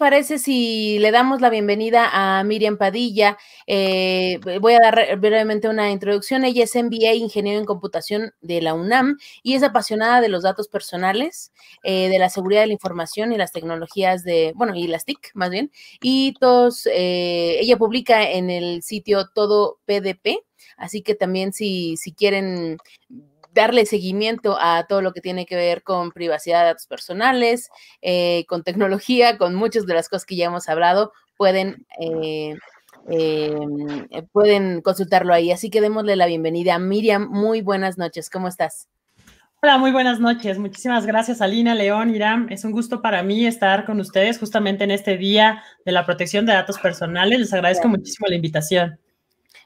parece si le damos la bienvenida a Miriam Padilla? Eh, voy a dar brevemente una introducción. Ella es MBA Ingeniero en Computación de la UNAM y es apasionada de los datos personales, eh, de la seguridad de la información y las tecnologías de, bueno, y las TIC más bien. Y todos, eh, ella publica en el sitio Todo PDP, así que también si, si quieren darle seguimiento a todo lo que tiene que ver con privacidad de datos personales, eh, con tecnología, con muchas de las cosas que ya hemos hablado, pueden, eh, em, eh, pueden consultarlo ahí. Así que démosle la bienvenida. a Miriam, muy buenas noches. ¿Cómo estás? Hola, muy buenas noches. Muchísimas gracias, Alina, León, Iram. Es un gusto para mí estar con ustedes justamente en este día de la protección de datos personales. Les agradezco muchísimo la invitación.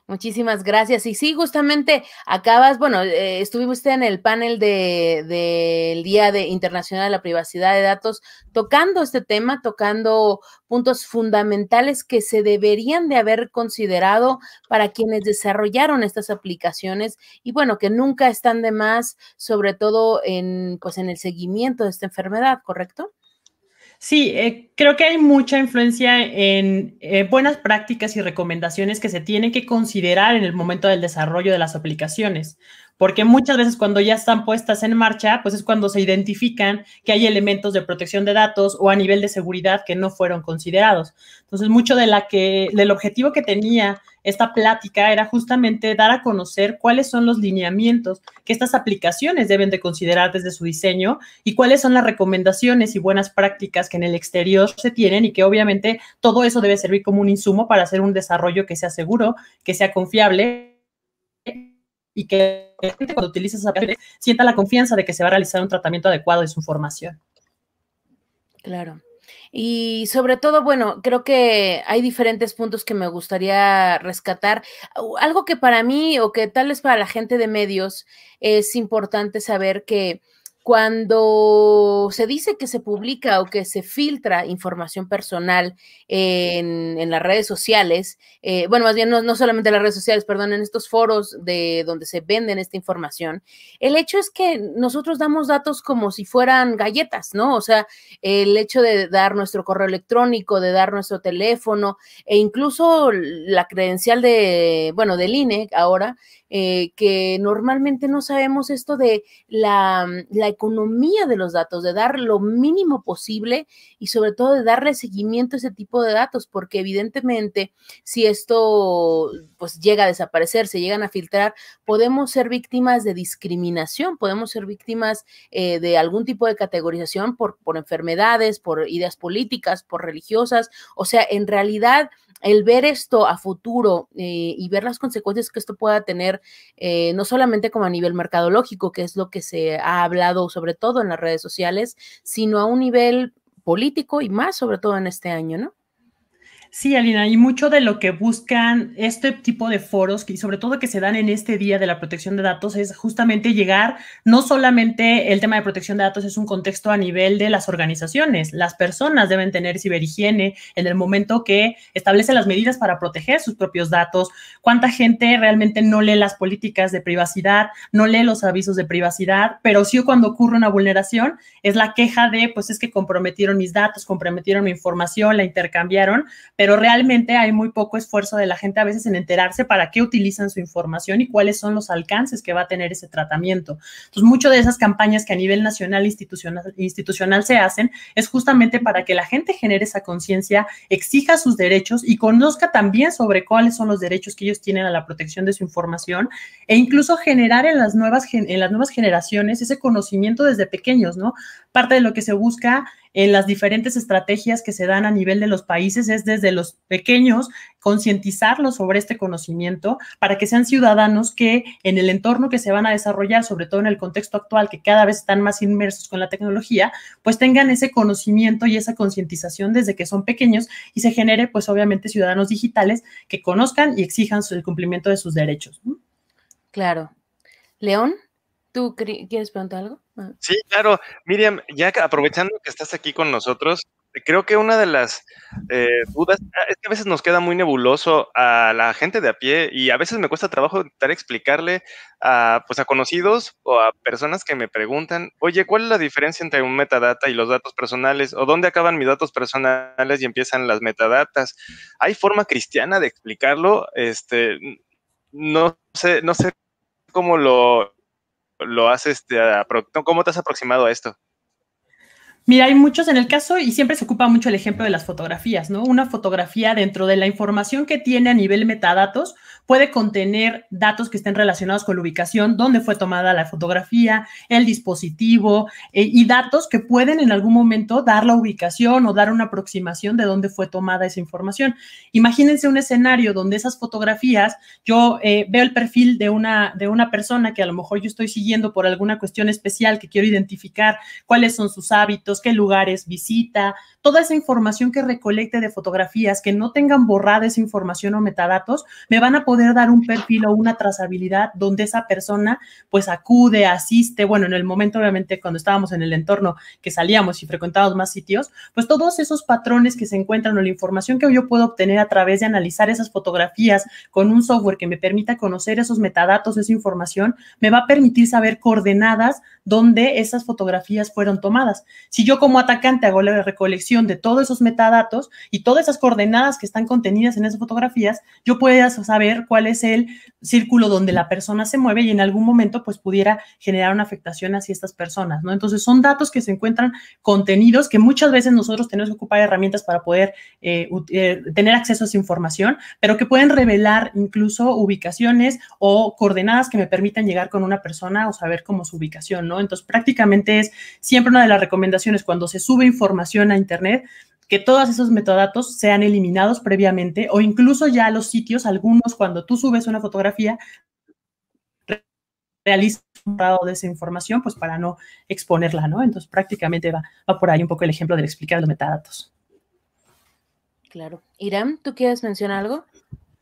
Muchísimas gracias. Y sí, justamente acabas, bueno, eh, usted en el panel del de, Día de Internacional de la Privacidad de Datos tocando este tema, tocando puntos fundamentales que se deberían de haber considerado para quienes desarrollaron estas aplicaciones y bueno, que nunca están de más, sobre todo en, pues, en el seguimiento de esta enfermedad, ¿correcto? Sí, eh, creo que hay mucha influencia en eh, buenas prácticas y recomendaciones que se tienen que considerar en el momento del desarrollo de las aplicaciones porque muchas veces cuando ya están puestas en marcha, pues es cuando se identifican que hay elementos de protección de datos o a nivel de seguridad que no fueron considerados. Entonces, mucho de la que, del objetivo que tenía esta plática era justamente dar a conocer cuáles son los lineamientos que estas aplicaciones deben de considerar desde su diseño y cuáles son las recomendaciones y buenas prácticas que en el exterior se tienen y que obviamente todo eso debe servir como un insumo para hacer un desarrollo que sea seguro, que sea confiable y que cuando utilice esa piel sienta la confianza de que se va a realizar un tratamiento adecuado de su formación. Claro. Y sobre todo, bueno, creo que hay diferentes puntos que me gustaría rescatar. Algo que para mí o que tal vez para la gente de medios es importante saber que cuando se dice que se publica o que se filtra información personal en, las redes sociales, eh, bueno, más bien no, solamente en las redes sociales, perdón, en estos foros de donde se venden esta información, el hecho es que nosotros damos datos como si fueran galletas, ¿no? O sea, el hecho de dar nuestro correo electrónico, de dar nuestro teléfono e incluso la credencial de, bueno, del INE ahora, eh, que normalmente no sabemos esto de la, economía de los datos, de dar lo mínimo posible y sobre todo de darle seguimiento a ese tipo de datos, porque evidentemente si esto pues llega a desaparecer, se llegan a filtrar, podemos ser víctimas de discriminación, podemos ser víctimas eh, de algún tipo de categorización por enfermedades, por ideas políticas, por religiosas, o sea, en realidad el ver esto a futuro eh, y ver las consecuencias que esto pueda tener, eh, no solamente como a nivel mercadológico, que es lo que se ha hablado sobre todo en las redes sociales, sino a un nivel político y más sobre todo en este año, ¿no? Sí, Alina, y mucho de lo que buscan este tipo de foros, y sobre todo que se dan en este día de la protección de datos, es justamente llegar, no solamente el tema de protección de datos es un contexto a nivel de las organizaciones, las personas deben tener ciberhigiene en el momento que establecen las medidas para proteger sus propios datos, cuánta gente realmente no lee las políticas de privacidad, no lee los avisos de privacidad, pero sí cuando ocurre una vulneración es la queja de, pues es que comprometieron mis datos, comprometieron mi información, la intercambiaron, pero realmente hay muy poco esfuerzo de la gente a veces en enterarse para qué utilizan su información y cuáles son los alcances que va a tener ese tratamiento. Entonces, mucho de esas campañas que a nivel nacional e institucional, institucional se hacen es justamente para que la gente genere esa conciencia, exija sus derechos y conozca también sobre cuáles son los derechos que ellos tienen a la protección de su información e incluso generar en las nuevas, en las nuevas generaciones ese conocimiento desde pequeños, ¿no? Parte de lo que se busca en las diferentes estrategias que se dan a nivel de los países es desde los pequeños concientizarlos sobre este conocimiento para que sean ciudadanos que en el entorno que se van a desarrollar, sobre todo en el contexto actual, que cada vez están más inmersos con la tecnología, pues tengan ese conocimiento y esa concientización desde que son pequeños y se genere, pues obviamente, ciudadanos digitales que conozcan y exijan el cumplimiento de sus derechos. Claro. León. ¿Tú quieres preguntar algo? Ah. Sí, claro. Miriam, ya aprovechando que estás aquí con nosotros, eh, creo que una de las eh, dudas ah, es que a veces nos queda muy nebuloso a la gente de a pie y a veces me cuesta trabajo intentar explicarle a, pues, a conocidos o a personas que me preguntan, oye, ¿cuál es la diferencia entre un metadata y los datos personales? ¿O dónde acaban mis datos personales y empiezan las metadatas? ¿Hay forma cristiana de explicarlo? Este, no sé, no sé cómo lo lo haces de este, ¿cómo te has aproximado a esto? Mira, hay muchos en el caso y siempre se ocupa mucho el ejemplo de las fotografías, ¿no? Una fotografía dentro de la información que tiene a nivel metadatos puede contener datos que estén relacionados con la ubicación, dónde fue tomada la fotografía, el dispositivo eh, y datos que pueden en algún momento dar la ubicación o dar una aproximación de dónde fue tomada esa información. Imagínense un escenario donde esas fotografías, yo eh, veo el perfil de una, de una persona que a lo mejor yo estoy siguiendo por alguna cuestión especial que quiero identificar cuáles son sus hábitos, qué lugares visita, toda esa información que recolecte de fotografías, que no tengan borrada esa información o metadatos, me van a poder dar un perfil o una trazabilidad donde esa persona pues acude, asiste, bueno, en el momento obviamente cuando estábamos en el entorno que salíamos y frecuentábamos más sitios, pues todos esos patrones que se encuentran o la información que yo puedo obtener a través de analizar esas fotografías con un software que me permita conocer esos metadatos, esa información, me va a permitir saber coordenadas donde esas fotografías fueron tomadas. Si yo como atacante hago la recolección de todos esos metadatos y todas esas coordenadas que están contenidas en esas fotografías, yo pueda saber cuál es el círculo donde la persona se mueve y en algún momento pues pudiera generar una afectación hacia estas personas, ¿no? Entonces son datos que se encuentran contenidos que muchas veces nosotros tenemos que ocupar herramientas para poder eh, eh, tener acceso a esa información, pero que pueden revelar incluso ubicaciones o coordenadas que me permitan llegar con una persona o saber cómo su ubicación, ¿no? Entonces prácticamente es siempre una de las recomendaciones cuando se sube información a Internet, que todos esos metadatos sean eliminados previamente o incluso ya los sitios, algunos cuando tú subes una fotografía, realiza un de esa información, pues para no exponerla, ¿no? Entonces prácticamente va, por ahí un poco el ejemplo del explicar los metadatos. Claro. Irán, ¿tú quieres mencionar algo?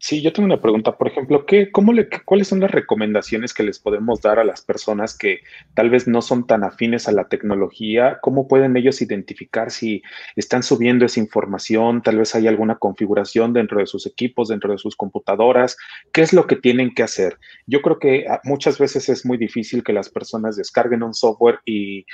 Sí, yo tengo una pregunta, por ejemplo, ¿qué, le, ¿cuáles son las recomendaciones que les podemos dar a las personas que tal vez no son tan afines a la tecnología? ¿Cómo pueden ellos identificar si están subiendo esa información? Tal vez hay alguna configuración dentro de sus equipos, dentro de sus computadoras. ¿Qué es lo que tienen que hacer? Yo creo que ah, muchas veces es muy difícil que las personas descarguen un software y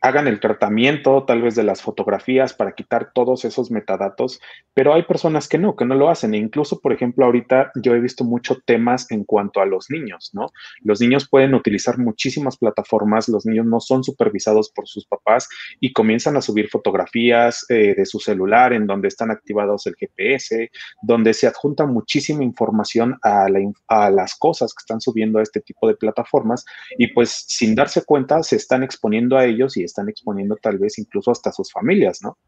hagan el tratamiento tal vez de las fotografías para quitar todos esos metadatos, pero hay personas que no, que no lo hacen. E incluso, por ejemplo, ahorita yo he visto muchos temas en cuanto a los niños, ¿no? Los niños pueden utilizar muchísimas plataformas, los niños no son supervisados por sus papás y comienzan a subir fotografías eh, de su celular en donde están activados el GPS, donde se adjunta muchísima información a, a las cosas que están subiendo a este tipo de plataformas y pues sin darse cuenta se están exponiendo a ello y están exponiendo tal vez incluso hasta sus familias, ¿no?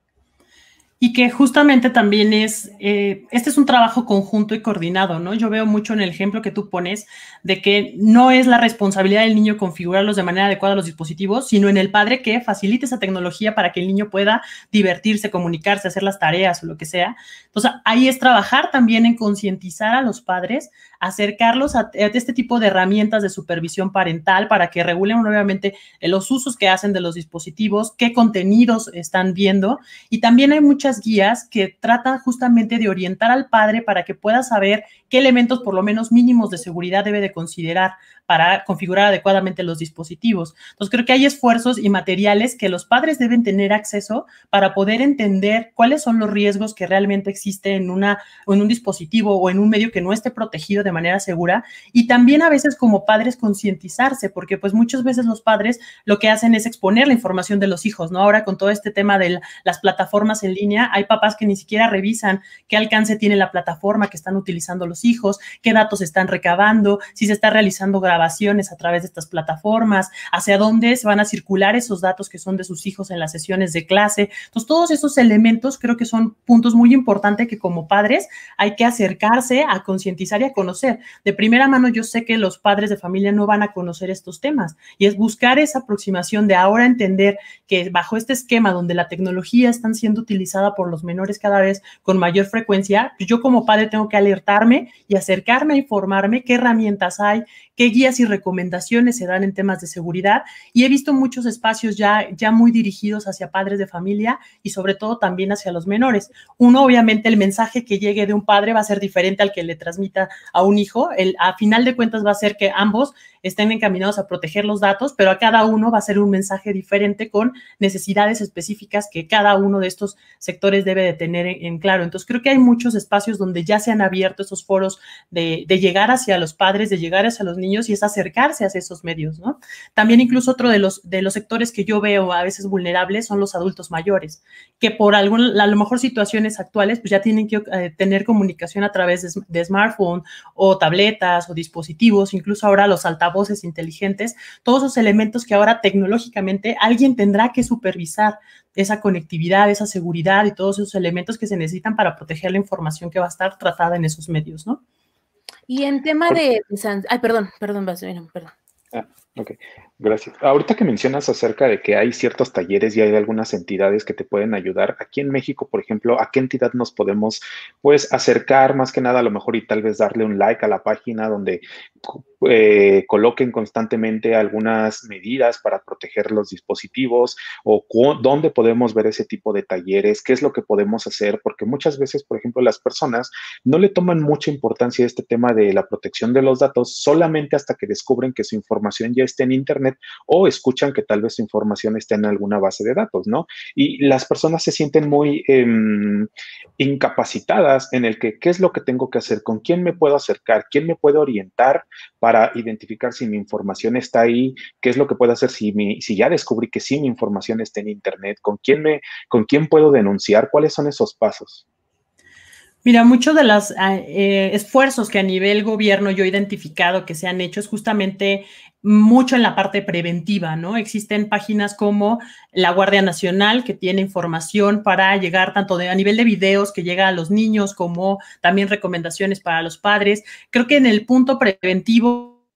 Y que justamente también es, eh, este es un trabajo conjunto y coordinado, ¿no? Yo veo mucho en el ejemplo que tú pones de que no es la responsabilidad del niño configurarlos de manera adecuada los dispositivos, sino en el padre que facilite esa tecnología para que el niño pueda divertirse, comunicarse, hacer las tareas o lo que sea. Entonces, ahí es trabajar también en concientizar a los padres acercarlos a, este tipo de herramientas de supervisión parental para que regulen nuevamente eh, los usos que hacen de los dispositivos, qué contenidos están viendo. Y también hay muchas guías que tratan justamente de orientar al padre para que pueda saber qué elementos por lo menos mínimos de seguridad debe de considerar para configurar adecuadamente los dispositivos. Entonces creo que hay esfuerzos y materiales que los padres deben tener acceso para poder entender cuáles son los riesgos que realmente existen en, una, en un dispositivo o en un medio que no esté protegido de de manera segura y también a veces como padres concientizarse, porque pues muchas veces los padres lo que hacen es exponer la información de los hijos, ¿no? Ahora con todo este tema de las plataformas en línea, hay papás que ni siquiera revisan qué alcance tiene la plataforma que están utilizando los hijos, qué datos están recabando, si se está realizando grabaciones a través de estas plataformas, hacia dónde se van a circular esos datos que son de sus hijos en las sesiones de clase. Entonces, todos esos elementos creo que son puntos muy importantes que como padres hay que acercarse a concientizar y a conocer de primera mano yo sé que los padres de familia no van a conocer estos temas y es buscar esa aproximación de ahora entender que bajo este esquema donde la tecnología está siendo utilizada por los menores cada vez con mayor frecuencia, pues yo como padre tengo que alertarme y acercarme a informarme qué herramientas hay, qué guías y recomendaciones se dan en temas de seguridad. Y he visto muchos espacios ya, ya muy dirigidos hacia padres de familia y sobre todo también hacia los menores. Uno, obviamente, el mensaje que llegue de un padre va a ser diferente al que le transmita a un hijo. El, a final de cuentas va a ser que ambos estén encaminados a proteger los datos, pero a cada uno va a ser un mensaje diferente con necesidades específicas que cada uno de estos sectores debe de tener en, claro. Entonces, creo que hay muchos espacios donde ya se han abierto esos foros de, llegar hacia los padres, de llegar hacia los niños y es acercarse hacia esos medios, ¿no? También incluso otro de los, de los sectores que yo veo a veces vulnerables son los adultos mayores, que por algún, a lo mejor situaciones actuales, pues ya tienen que eh, tener comunicación a través de, smartphone o tabletas o dispositivos, incluso ahora los altavoces voces inteligentes, todos esos elementos que ahora tecnológicamente alguien tendrá que supervisar, esa conectividad, esa seguridad y todos esos elementos que se necesitan para proteger la información que va a estar tratada en esos medios, ¿no? Y en tema de... Ay, perdón, perdón, perdón. Ah, ok, gracias. Ahorita que mencionas acerca de que hay ciertos talleres y hay algunas entidades que te pueden ayudar, aquí en México, por ejemplo, ¿a qué entidad nos podemos pues acercar más que nada a lo mejor y tal vez darle un like a la página donde eh, coloquen constantemente algunas medidas para proteger los dispositivos o dónde podemos ver ese tipo de talleres, qué es lo que podemos hacer, porque muchas veces, por ejemplo, las personas no le toman mucha importancia a este tema de la protección de los datos solamente hasta que descubren que su información ya está en Internet o escuchan que tal vez su información está en alguna base de datos, ¿no? Y las personas se sienten muy em, incapacitadas en el que qué es lo que tengo que hacer, con quién me puedo acercar, quién me puede orientar para para identificar si mi información está ahí, qué es lo que puedo hacer si, ya descubrí que sí mi información está en Internet, con quién, me, con quién puedo denunciar, cuáles son esos pasos. Mira, muchos de los eh, eh, esfuerzos que a nivel gobierno yo he identificado que se han hecho es justamente mucho en la parte preventiva, ¿no? Existen páginas como la Guardia Nacional que tiene información para llegar tanto a nivel de videos que llega a los niños como también recomendaciones para los padres. Creo que en el punto preventivo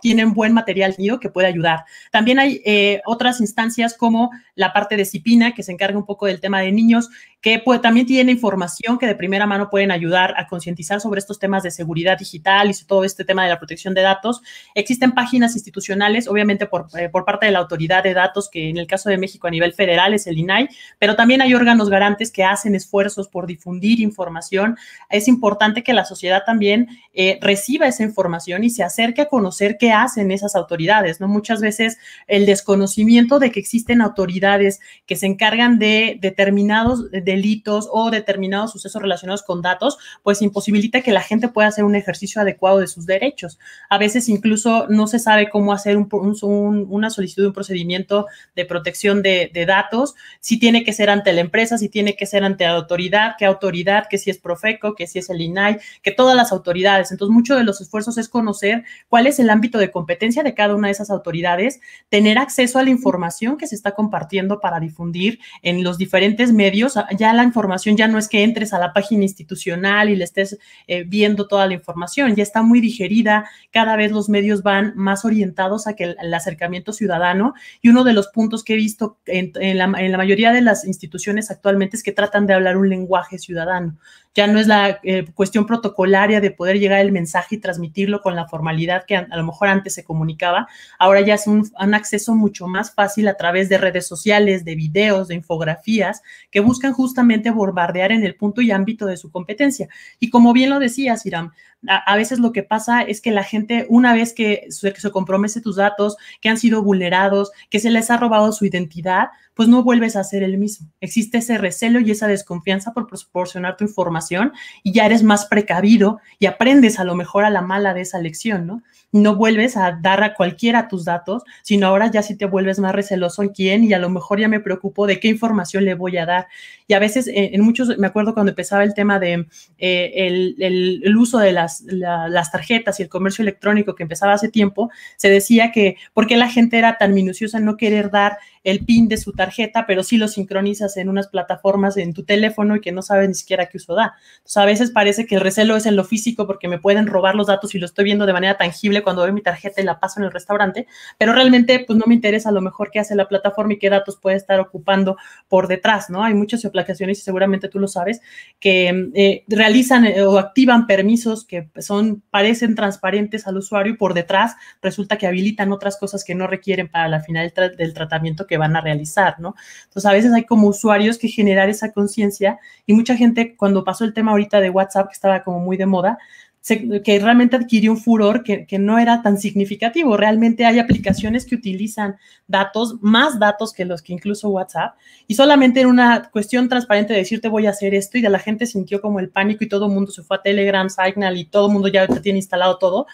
tienen buen material que puede ayudar. También hay eh, otras instancias como la parte de CIPINA, que se encarga un poco del tema de niños, que pues, también tiene información que de primera mano pueden ayudar a concientizar sobre estos temas de seguridad digital y todo este tema de la protección de datos. Existen páginas institucionales, obviamente por, eh, parte de la autoridad de datos, que en el caso de México a nivel federal es el INAI, pero también hay órganos garantes que hacen esfuerzos por difundir información. Es importante que la sociedad también eh, reciba esa información y se acerque a conocer qué hacen esas autoridades, ¿no? Muchas veces el desconocimiento de que existen autoridades que se encargan de determinados, delitos o determinados sucesos relacionados con datos, pues imposibilita que la gente pueda hacer un ejercicio adecuado de sus derechos. A veces incluso no se sabe cómo hacer una solicitud un procedimiento de protección de, datos, si tiene que ser ante la empresa, si tiene que ser ante la autoridad, qué autoridad, que si es Profeco, que si es el INAI, que todas las autoridades. Entonces, mucho de los esfuerzos es conocer cuál es el ámbito de competencia de cada una de esas autoridades, tener acceso a la información que se está compartiendo para difundir en los diferentes medios, ya la información ya no es que entres a la página institucional y le estés eh, viendo toda la información, ya está muy digerida, cada vez los medios van más orientados a que el, acercamiento ciudadano y uno de los puntos que he visto en la mayoría de las instituciones actualmente es que tratan de hablar un lenguaje ciudadano ya no es la eh, cuestión protocolaria de poder llegar el mensaje y transmitirlo con la formalidad que a, lo mejor antes se comunicaba, ahora ya es un, un, acceso mucho más fácil a través de redes sociales, de videos, de infografías, que buscan justamente bombardear en el punto y ámbito de su competencia. Y como bien lo decías, Iram, a, veces lo que pasa es que la gente, una vez que se, compromete tus datos, que han sido vulnerados, que se les ha robado su identidad, pues no vuelves a ser el mismo. Existe ese recelo y esa desconfianza por proporcionar tu información y ya eres más precavido y aprendes a lo mejor a la mala de esa lección, ¿no? No vuelves a dar a cualquiera tus datos, sino ahora ya sí te vuelves más receloso en quién y a lo mejor ya me preocupo de qué información le voy a dar. Y a veces eh, en, muchos, me acuerdo cuando empezaba el tema de eh, uso de las las, tarjetas y el comercio electrónico que empezaba hace tiempo, se decía que por qué la gente era tan minuciosa en no querer dar el PIN de su tarjeta, pero sí lo sincronizas en unas plataformas en tu teléfono y que no sabes ni siquiera qué uso da. Entonces, a veces parece que el recelo es en lo físico porque me pueden robar los datos y lo estoy viendo de manera tangible cuando veo mi tarjeta y la paso en el restaurante, pero realmente pues no me interesa lo mejor que hace la plataforma y qué datos puede estar ocupando por detrás, ¿no? Hay muchas aplicaciones y seguramente tú lo sabes que eh, realizan eh, o activan permisos que son parecen transparentes al usuario y por detrás resulta que habilitan otras cosas que no requieren para la final del tratamiento que van a realizar, ¿no? Entonces, a veces hay como usuarios que generar esa conciencia y mucha gente cuando pasó el tema ahorita de WhatsApp, que estaba como muy de moda, que realmente adquirió un furor que, no era tan significativo. Realmente hay aplicaciones que utilizan datos, más datos que los que incluso WhatsApp, y solamente en una cuestión transparente de decirte voy a hacer esto, y de la gente sintió como el pánico y todo el mundo se fue a Telegram, Signal y todo el mundo ya tiene instalado todo.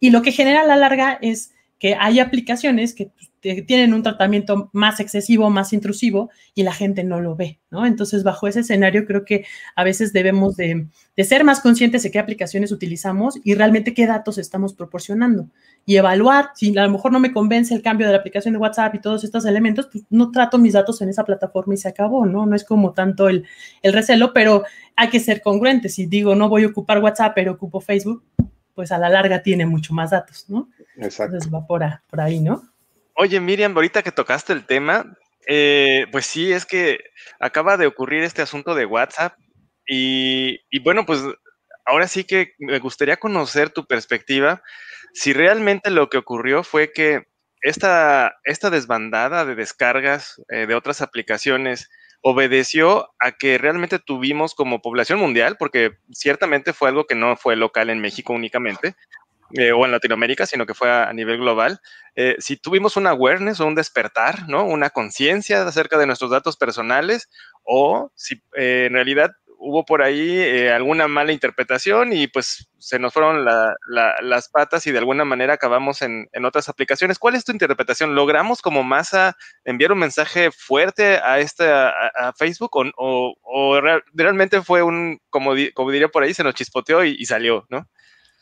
Y lo que genera a la larga es que hay aplicaciones que pues, tienen un tratamiento más excesivo, más intrusivo y la gente no lo ve, ¿no? Entonces, bajo ese escenario, creo que a veces debemos de, ser más conscientes de qué aplicaciones utilizamos y realmente qué datos estamos proporcionando y evaluar si a lo mejor no me convence el cambio de la aplicación de WhatsApp y todos estos elementos, pues no trato mis datos en esa plataforma y se acabó, ¿no? No es como tanto el, el recelo, pero hay que ser congruentes. Si digo, no voy a ocupar WhatsApp, pero ocupo Facebook, pues a la larga tiene mucho más datos, ¿no? Exacto. Entonces va por ahí, ¿no? Oye, Miriam, ahorita que tocaste el tema, eh, pues sí, es que acaba de ocurrir este asunto de WhatsApp y, bueno, pues ahora sí que me gustaría conocer tu perspectiva, si realmente lo que ocurrió fue que esta, esta desbandada de descargas eh, de otras aplicaciones obedeció a que realmente tuvimos como población mundial, porque ciertamente fue algo que no fue local en México únicamente, eh, o en Latinoamérica, sino que fue a, nivel global, eh, si tuvimos un awareness o un despertar, ¿no? Una conciencia acerca de nuestros datos personales o si eh, en realidad hubo por ahí alguna mala interpretación y pues se nos fueron las patas y de alguna manera acabamos en, otras aplicaciones. ¿Cuál es tu interpretación? ¿Logramos como masa enviar un mensaje fuerte a, esta, Facebook o, realmente fue un, como, diría por ahí, se nos chispoteó y, salió, ¿no?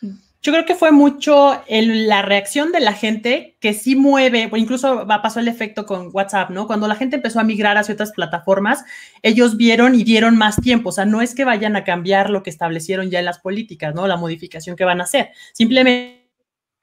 Mm. Yo creo que fue mucho la reacción de la gente que sí mueve, o incluso pasó el efecto con WhatsApp, ¿no? Cuando la gente empezó a migrar hacia otras plataformas, ellos vieron y dieron más tiempo. O sea, no es que vayan a cambiar lo que establecieron ya en las políticas, ¿no? La modificación que van a hacer. Simplemente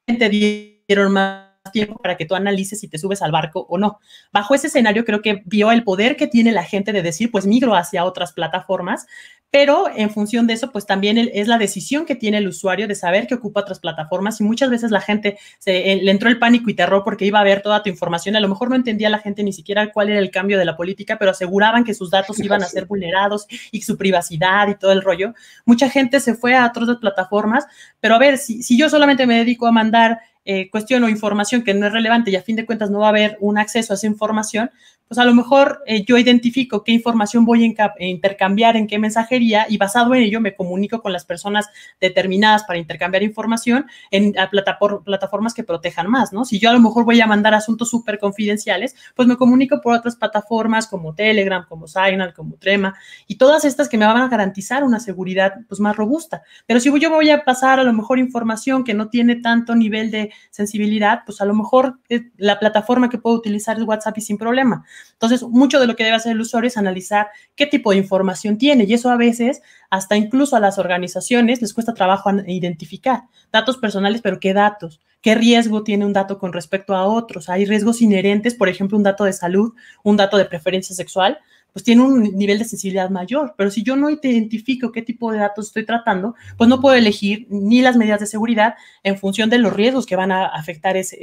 dieron más tiempo para que tú analices si te subes al barco o no. Bajo ese escenario creo que vio el poder que tiene la gente de decir, pues migro hacia otras plataformas, pero en función de eso, pues también es la decisión que tiene el usuario de saber que ocupa otras plataformas y muchas veces la gente se, eh, le entró el pánico y terror porque iba a ver toda tu información, a lo mejor no entendía la gente ni siquiera cuál era el cambio de la política, pero aseguraban que sus datos iban a ser vulnerados y su privacidad y todo el rollo. Mucha gente se fue a otras plataformas, pero a ver, si yo solamente me dedico a mandar eh, cuestión o información que no es relevante y a fin de cuentas no va a haber un acceso a esa información, pues a lo mejor eh, yo identifico qué información voy a eh, intercambiar en qué mensajería y basado en ello me comunico con las personas determinadas para intercambiar información en plataformas que protejan más, ¿no? Si yo a lo mejor voy a mandar asuntos súper confidenciales, pues me comunico por otras plataformas como Telegram, como Signal, como Trema y todas estas que me van a garantizar una seguridad pues más robusta. Pero si yo voy a pasar a lo mejor información que no tiene tanto nivel de sensibilidad, pues a lo mejor eh, la plataforma que puedo utilizar es WhatsApp y sin problema. Entonces, mucho de lo que debe hacer el usuario es analizar qué tipo de información tiene y eso a veces hasta incluso a las organizaciones les cuesta trabajo identificar datos personales, pero qué datos, qué riesgo tiene un dato con respecto a otros. Hay riesgos inherentes, por ejemplo, un dato de salud, un dato de preferencia sexual, pues tiene un nivel de sensibilidad mayor. Pero si yo no identifico qué tipo de datos estoy tratando, pues no puedo elegir ni las medidas de seguridad en función de los riesgos que van a afectar ese,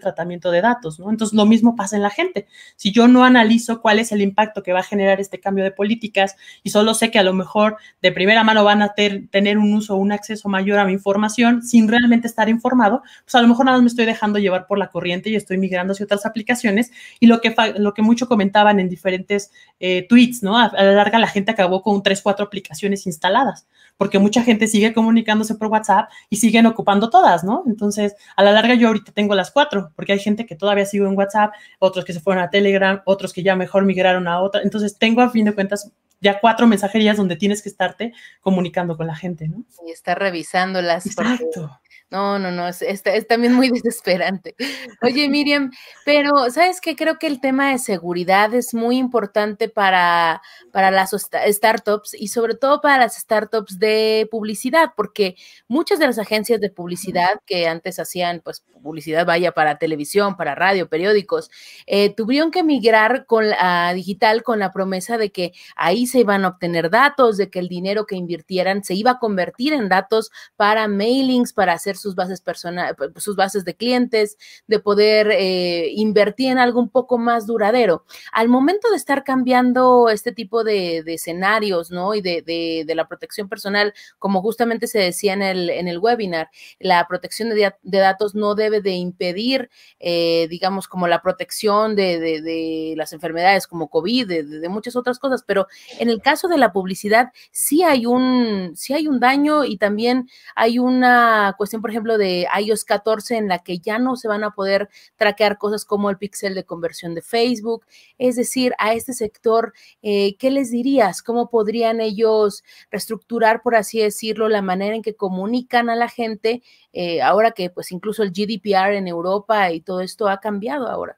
tratamiento de datos, ¿no? Entonces, lo mismo pasa en la gente. Si yo no analizo cuál es el impacto que va a generar este cambio de políticas y solo sé que a lo mejor de primera mano van a tener un uso o un acceso mayor a mi información sin realmente estar informado, pues a lo mejor nada más me estoy dejando llevar por la corriente y estoy migrando hacia otras aplicaciones. Y lo que, lo que mucho comentaban en diferentes eh, tweets, ¿no? A, la larga la gente acabó con tres, cuatro aplicaciones instaladas, porque mucha gente sigue comunicándose por WhatsApp y siguen ocupando todas, ¿no? Entonces, a la larga yo ahorita tengo las cuatro, porque hay gente que todavía sigue en WhatsApp, otros que se fueron a Telegram, otros que ya mejor migraron a otra. Entonces, tengo a fin de cuentas ya cuatro mensajerías donde tienes que estarte comunicando con la gente, ¿no? Y estar revisándolas. Exacto. No, no, no, es, también muy desesperante. Oye, Miriam, pero ¿sabes qué? Creo que el tema de seguridad es muy importante para, para las startups y sobre todo para las startups de publicidad, porque muchas de las agencias de publicidad que antes hacían pues publicidad vaya para televisión, para radio, periódicos, eh, tuvieron que migrar a digital con la promesa de que ahí se iban a obtener datos, de que el dinero que invirtieran se iba a convertir en datos para mailings, para hacer sus bases personal, sus bases de clientes, de poder eh, invertir en algo un poco más duradero. Al momento de estar cambiando este tipo de, escenarios, ¿no? Y de, la protección personal, como justamente se decía en el, en el webinar, la protección de datos no debe de impedir, eh, digamos, como la protección de, las enfermedades como COVID, de, muchas otras cosas, pero en el caso de la publicidad sí hay un, sí hay un daño y también hay una cuestión, por ejemplo, de iOS 14 en la que ya no se van a poder traquear cosas como el pixel de conversión de Facebook. Es decir, a este sector, eh, ¿qué les dirías? ¿Cómo podrían ellos reestructurar, por así decirlo, la manera en que comunican a la gente, eh, ahora que pues incluso el GDP en Europa y todo esto ha cambiado ahora.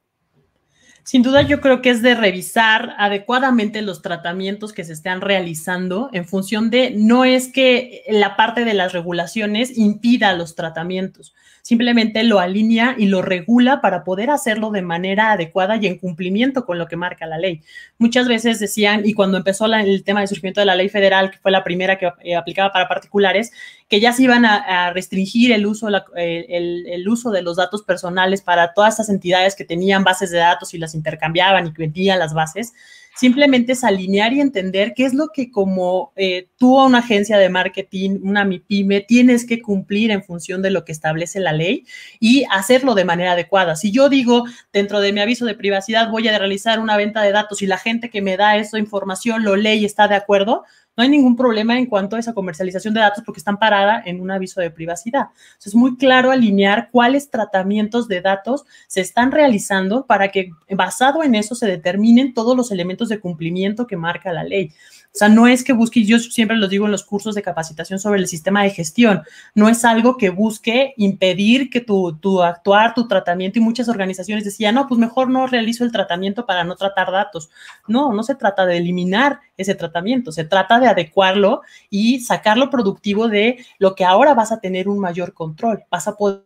Sin duda yo creo que es de revisar adecuadamente los tratamientos que se están realizando en función de, no es que la parte de las regulaciones impida los tratamientos, simplemente lo alinea y lo regula para poder hacerlo de manera adecuada y en cumplimiento con lo que marca la ley. Muchas veces decían, y cuando empezó el tema de surgimiento de la ley federal, que fue la primera que eh, aplicaba para particulares, que ya se iban a, restringir el uso, el, uso de los datos personales para todas estas entidades que tenían bases de datos y las intercambiaban y vendían las bases. Simplemente es alinear y entender qué es lo que como eh, tú a una agencia de marketing, una MIPYME, tienes que cumplir en función de lo que establece la ley y hacerlo de manera adecuada. Si yo digo dentro de mi aviso de privacidad voy a realizar una venta de datos y la gente que me da esa información lo lee y está de acuerdo, no hay ningún problema en cuanto a esa comercialización de datos porque están parada en un aviso de privacidad. es muy claro alinear cuáles tratamientos de datos se están realizando para que basado en eso se determinen todos los elementos de cumplimiento que marca la ley. O sea, no es que busque, yo siempre los digo en los cursos de capacitación sobre el sistema de gestión, no es algo que busque impedir que tu, tu actuar, tu tratamiento y muchas organizaciones decían, no, pues mejor no realizo el tratamiento para no tratar datos. No, no se trata de eliminar ese tratamiento, se trata de adecuarlo y sacarlo productivo de lo que ahora vas a tener un mayor control, vas a poder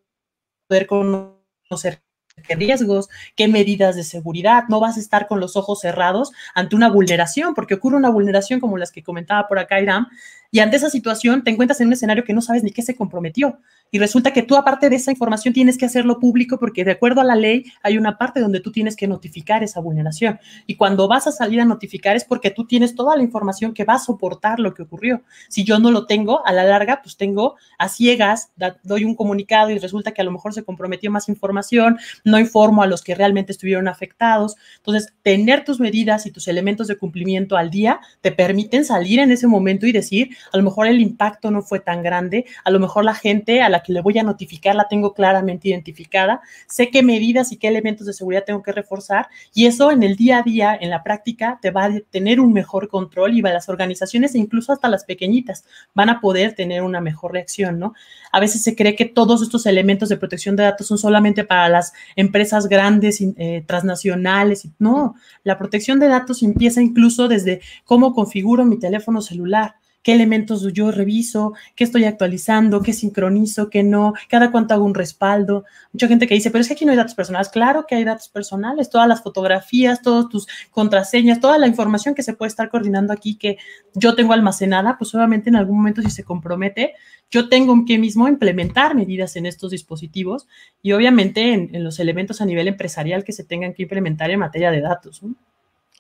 conocer qué riesgos, qué medidas de seguridad, no vas a estar con los ojos cerrados ante una vulneración, porque ocurre una vulneración como las que comentaba por acá Iram, y ante esa situación te encuentras en un escenario que no sabes ni qué se comprometió y resulta que tú aparte de esa información tienes que hacerlo público porque de acuerdo a la ley hay una parte donde tú tienes que notificar esa vulneración. Y cuando vas a salir a notificar es porque tú tienes toda la información que va a soportar lo que ocurrió. Si yo no lo tengo, a la larga, pues tengo a ciegas, doy un comunicado y resulta que a lo mejor se comprometió más información, no informo a los que realmente estuvieron afectados. Entonces, tener tus medidas y tus elementos de cumplimiento al día te permiten salir en ese momento y decir, a lo mejor el impacto no fue tan grande, a lo mejor la gente a la que le voy a notificar la tengo claramente identificada, sé qué medidas y qué elementos de seguridad tengo que reforzar y eso en el día a día, en la práctica, te va a tener un mejor control y las organizaciones e incluso hasta las pequeñitas van a poder tener una mejor reacción, ¿no? A veces se cree que todos estos elementos de protección de datos son solamente para las empresas grandes, eh, y transnacionales, no, la protección de datos empieza incluso desde cómo configuro mi teléfono celular qué elementos yo reviso, qué estoy actualizando, qué sincronizo, qué no, cada cuánto hago un respaldo. Mucha gente que dice, pero es que aquí no hay datos personales. Claro que hay datos personales, todas las fotografías, todas tus contraseñas, toda la información que se puede estar coordinando aquí que yo tengo almacenada, pues obviamente en algún momento si se compromete, yo tengo que mismo implementar medidas en estos dispositivos y obviamente en, los elementos a nivel empresarial que se tengan que implementar en materia de datos.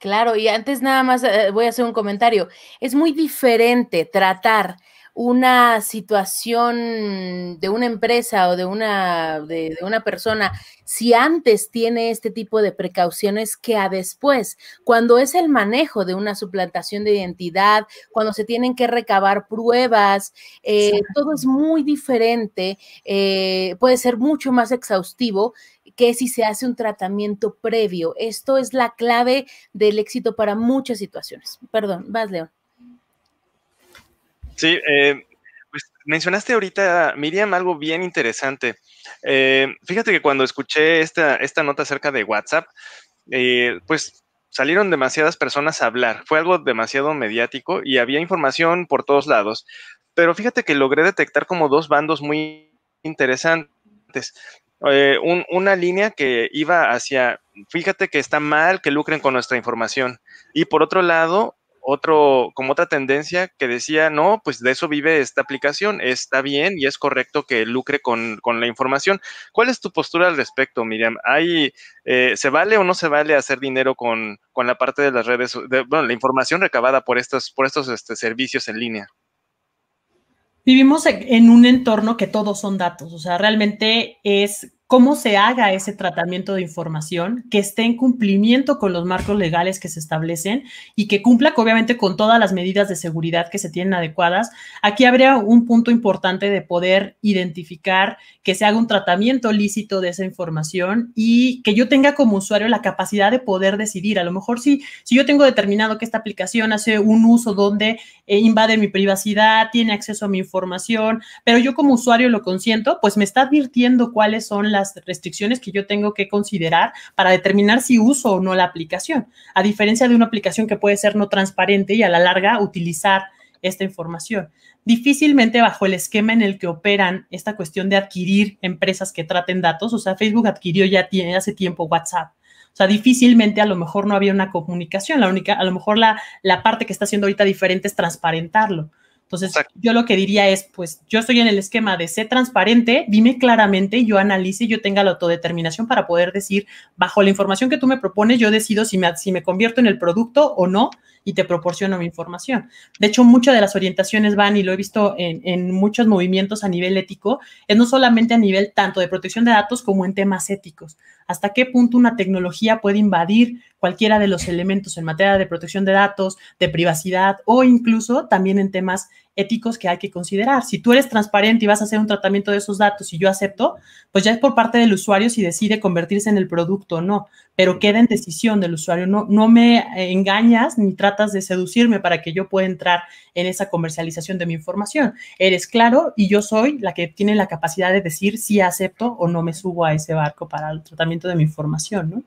Claro, y antes nada más eh, voy a hacer un comentario. Es muy diferente tratar una situación de una empresa o de una, de, una persona, si antes tiene este tipo de precauciones que a después, cuando es el manejo de una suplantación de identidad, cuando se tienen que recabar pruebas, eh, todo es muy diferente, eh, puede ser mucho más exhaustivo que si se hace un tratamiento previo. Esto es la clave del éxito para muchas situaciones. Perdón, vas, León. Sí, eh, pues mencionaste ahorita, Miriam, algo bien interesante. Eh, fíjate que cuando escuché esta, esta nota acerca de WhatsApp, eh, pues salieron demasiadas personas a hablar. Fue algo demasiado mediático y había información por todos lados. Pero fíjate que logré detectar como dos bandos muy interesantes. Eh, una línea que iba hacia, fíjate que está mal que lucren con nuestra información. Y por otro lado, otro, como otra tendencia que decía, no, pues de eso vive esta aplicación, está bien y es correcto que lucre con, la información. ¿Cuál es tu postura al respecto, Miriam? ¿Hay, eh, ¿Se vale o no se vale hacer dinero con, la parte de las redes, de, bueno, la información recabada por estos, por estos este, servicios en línea? vivimos en un entorno que todos son datos, o sea, realmente es cómo se haga ese tratamiento de información, que esté en cumplimiento con los marcos legales que se establecen y que cumpla obviamente con todas las medidas de seguridad que se tienen adecuadas. Aquí habría un punto importante de poder identificar que se haga un tratamiento lícito de esa información y que yo tenga como usuario la capacidad de poder decidir. A lo mejor si, si yo tengo determinado que esta aplicación hace un uso donde eh, invade mi privacidad, tiene acceso a mi información, pero yo como usuario lo consiento, pues me está advirtiendo cuáles son las las restricciones que yo tengo que considerar para determinar si uso o no la aplicación, a diferencia de una aplicación que puede ser no transparente y a la larga utilizar esta información. Difícilmente bajo el esquema en el que operan esta cuestión de adquirir empresas que traten datos, o sea, Facebook adquirió ya tiene, hace tiempo WhatsApp. O sea, difícilmente a lo mejor no había una comunicación. La única, a lo mejor la, la parte que está haciendo ahorita diferente es transparentarlo. Entonces, yo lo que diría es, pues yo estoy en el esquema de ser transparente, dime claramente, yo analice, yo tenga la autodeterminación para poder decir, bajo la información que tú me propones, yo decido si me, si me convierto en el producto o no y te proporciono mi información. De hecho, muchas de las orientaciones van, y lo he visto en, en muchos movimientos a nivel ético, es no solamente a nivel tanto de protección de datos como en temas éticos hasta qué punto una tecnología puede invadir cualquiera de los elementos en materia de protección de datos, de privacidad o incluso también en temas éticos que hay que considerar. Si tú eres transparente y vas a hacer un tratamiento de esos datos y yo acepto, pues ya es por parte del usuario si decide convertirse en el producto o no, pero queda en decisión del usuario. No, no me eh, engañas ni tratas de seducirme para que yo pueda entrar en esa comercialización de mi información. Eres claro y yo soy la que tiene la capacidad de decir si acepto o no me subo a ese barco para el tratamiento de mi información, ¿no?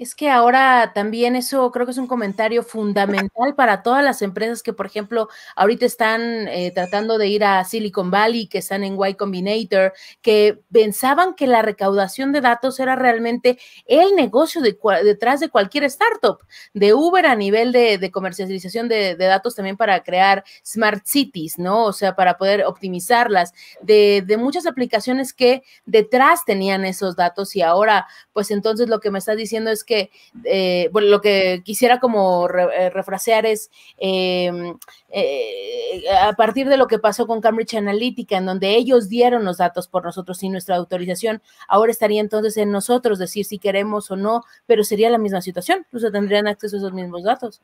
Es que ahora también eso creo que es un comentario fundamental para todas las empresas que, por ejemplo, ahorita están eh, tratando de ir a Silicon Valley, que están en Y Combinator, que pensaban que la recaudación de datos era realmente el negocio detrás de cualquier startup, de Uber a nivel de, comercialización de, datos también para crear smart cities, ¿no? O sea, para poder optimizarlas, de, de muchas aplicaciones que detrás tenían esos datos y ahora, pues entonces lo que me estás diciendo es que que, eh, bueno, lo que quisiera como eh, refrasear es em, eh, a partir de lo que pasó con Cambridge Analytica, en donde ellos dieron los datos por nosotros sin nuestra autorización, ahora estaría entonces en nosotros decir si queremos o no, pero sería la misma situación, o tendrían acceso a esos mismos datos.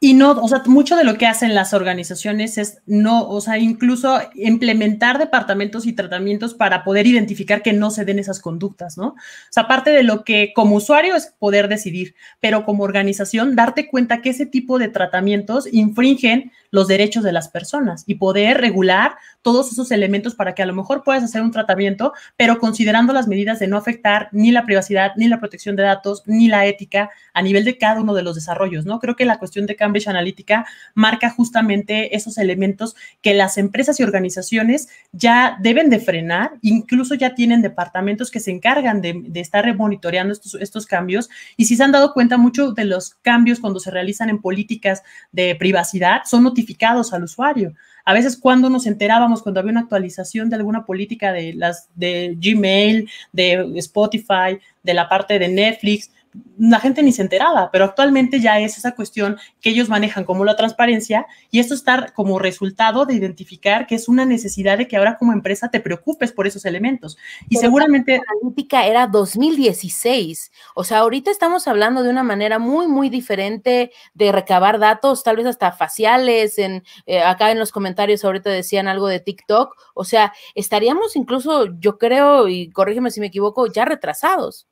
Y no, o sea, mucho de lo que hacen las organizaciones es no, o sea, incluso implementar departamentos y tratamientos para poder identificar que no se den esas conductas, ¿no? O sea, parte de lo que como usuario es poder decidir, pero como organización darte cuenta que ese tipo de tratamientos infringen los derechos de las personas y poder regular todos esos elementos para que a lo mejor puedas hacer un tratamiento, pero considerando las medidas de no afectar ni la privacidad, ni la protección de datos, ni la ética a nivel de cada uno de los desarrollos, ¿no? Creo que la cuestión de cada Cambridge Analytica marca justamente esos elementos que las empresas y organizaciones ya deben de frenar, incluso ya tienen departamentos que se encargan de, estar monitoreando estos, cambios y si se han dado cuenta muchos de los cambios cuando se realizan en políticas de privacidad son notificados al usuario. A veces cuando nos enterábamos, cuando había una actualización de alguna política de las de Gmail, de Spotify, de la parte de Netflix, la gente ni se enteraba, pero actualmente ya es esa cuestión que ellos manejan como la transparencia y esto está como resultado de identificar que es una necesidad de que ahora como empresa te preocupes por esos elementos. Y seguramente... La analítica era 2016, o sea, ahorita estamos hablando de una manera muy, muy diferente de recabar datos, tal vez hasta faciales, en, eh, acá en los comentarios ahorita decían algo de TikTok, o sea, estaríamos incluso, yo creo, y corrígeme si me equivoco, ya retrasados.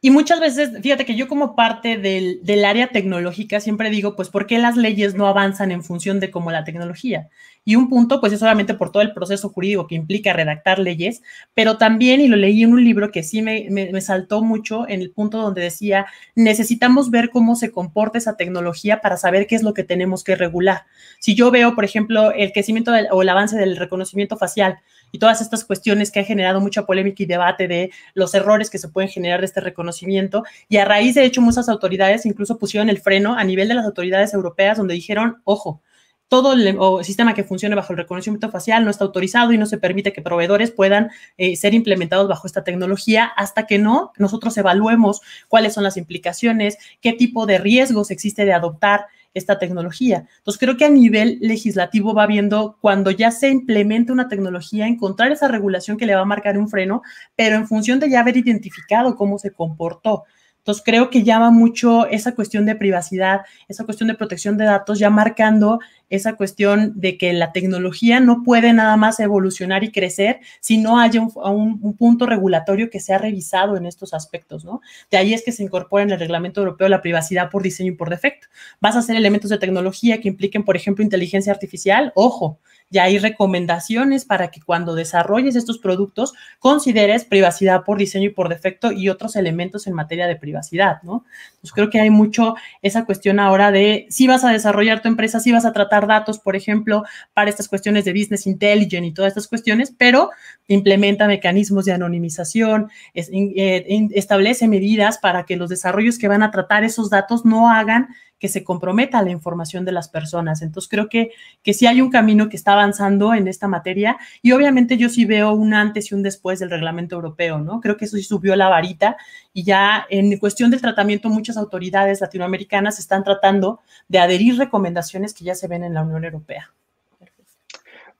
Y muchas veces, fíjate que yo como parte del, del, área tecnológica siempre digo, pues, ¿por qué las leyes no avanzan en función de cómo la tecnología? y un punto pues es solamente por todo el proceso jurídico que implica redactar leyes, pero también, y lo leí en un libro que sí me, saltó mucho en el punto donde decía, necesitamos ver cómo se comporta esa tecnología para saber qué es lo que tenemos que regular. Si yo veo, por ejemplo, el crecimiento o el avance del reconocimiento facial, y todas estas cuestiones que han generado mucha polémica y debate de los errores que se pueden generar de este reconocimiento. Y a raíz de hecho muchas autoridades incluso pusieron el freno a nivel de las autoridades europeas donde dijeron, ojo, todo el sistema que funcione bajo el reconocimiento facial no está autorizado y no se permite que proveedores puedan eh, ser implementados bajo esta tecnología hasta que no nosotros evaluemos cuáles son las implicaciones, qué tipo de riesgos existe de adoptar esta tecnología. Entonces, creo que a nivel legislativo va viendo cuando ya se implementa una tecnología, encontrar esa regulación que le va a marcar un freno, pero en función de ya haber identificado cómo se comportó. Entonces creo que ya va mucho esa cuestión de privacidad, esa cuestión de protección de datos, ya marcando esa cuestión de que la tecnología no puede nada más evolucionar y crecer si no hay un, un, punto regulatorio que sea revisado en estos aspectos, ¿no? De ahí es que se incorpora en el reglamento europeo la privacidad por diseño y por defecto. Vas a hacer elementos de tecnología que impliquen, por ejemplo, inteligencia artificial, ojo, ya hay recomendaciones para que cuando desarrolles estos productos consideres privacidad por diseño y por defecto y otros elementos en materia de privacidad, ¿no? Pues creo que hay mucho esa cuestión ahora de si vas a desarrollar tu empresa, si vas a tratar datos, por ejemplo, para estas cuestiones de business intelligence y todas estas cuestiones, pero implementa mecanismos de anonimización, eh, establece medidas para que los desarrollos que van a tratar esos datos no hagan que se comprometa a la información de las personas. Entonces creo que, que sí hay un camino que está avanzando en esta materia y obviamente yo sí veo un antes y un después del reglamento europeo, ¿no? Creo que eso sí subió la varita y ya en cuestión del tratamiento muchas autoridades latinoamericanas están tratando de adherir recomendaciones que ya se ven en la Unión Europea.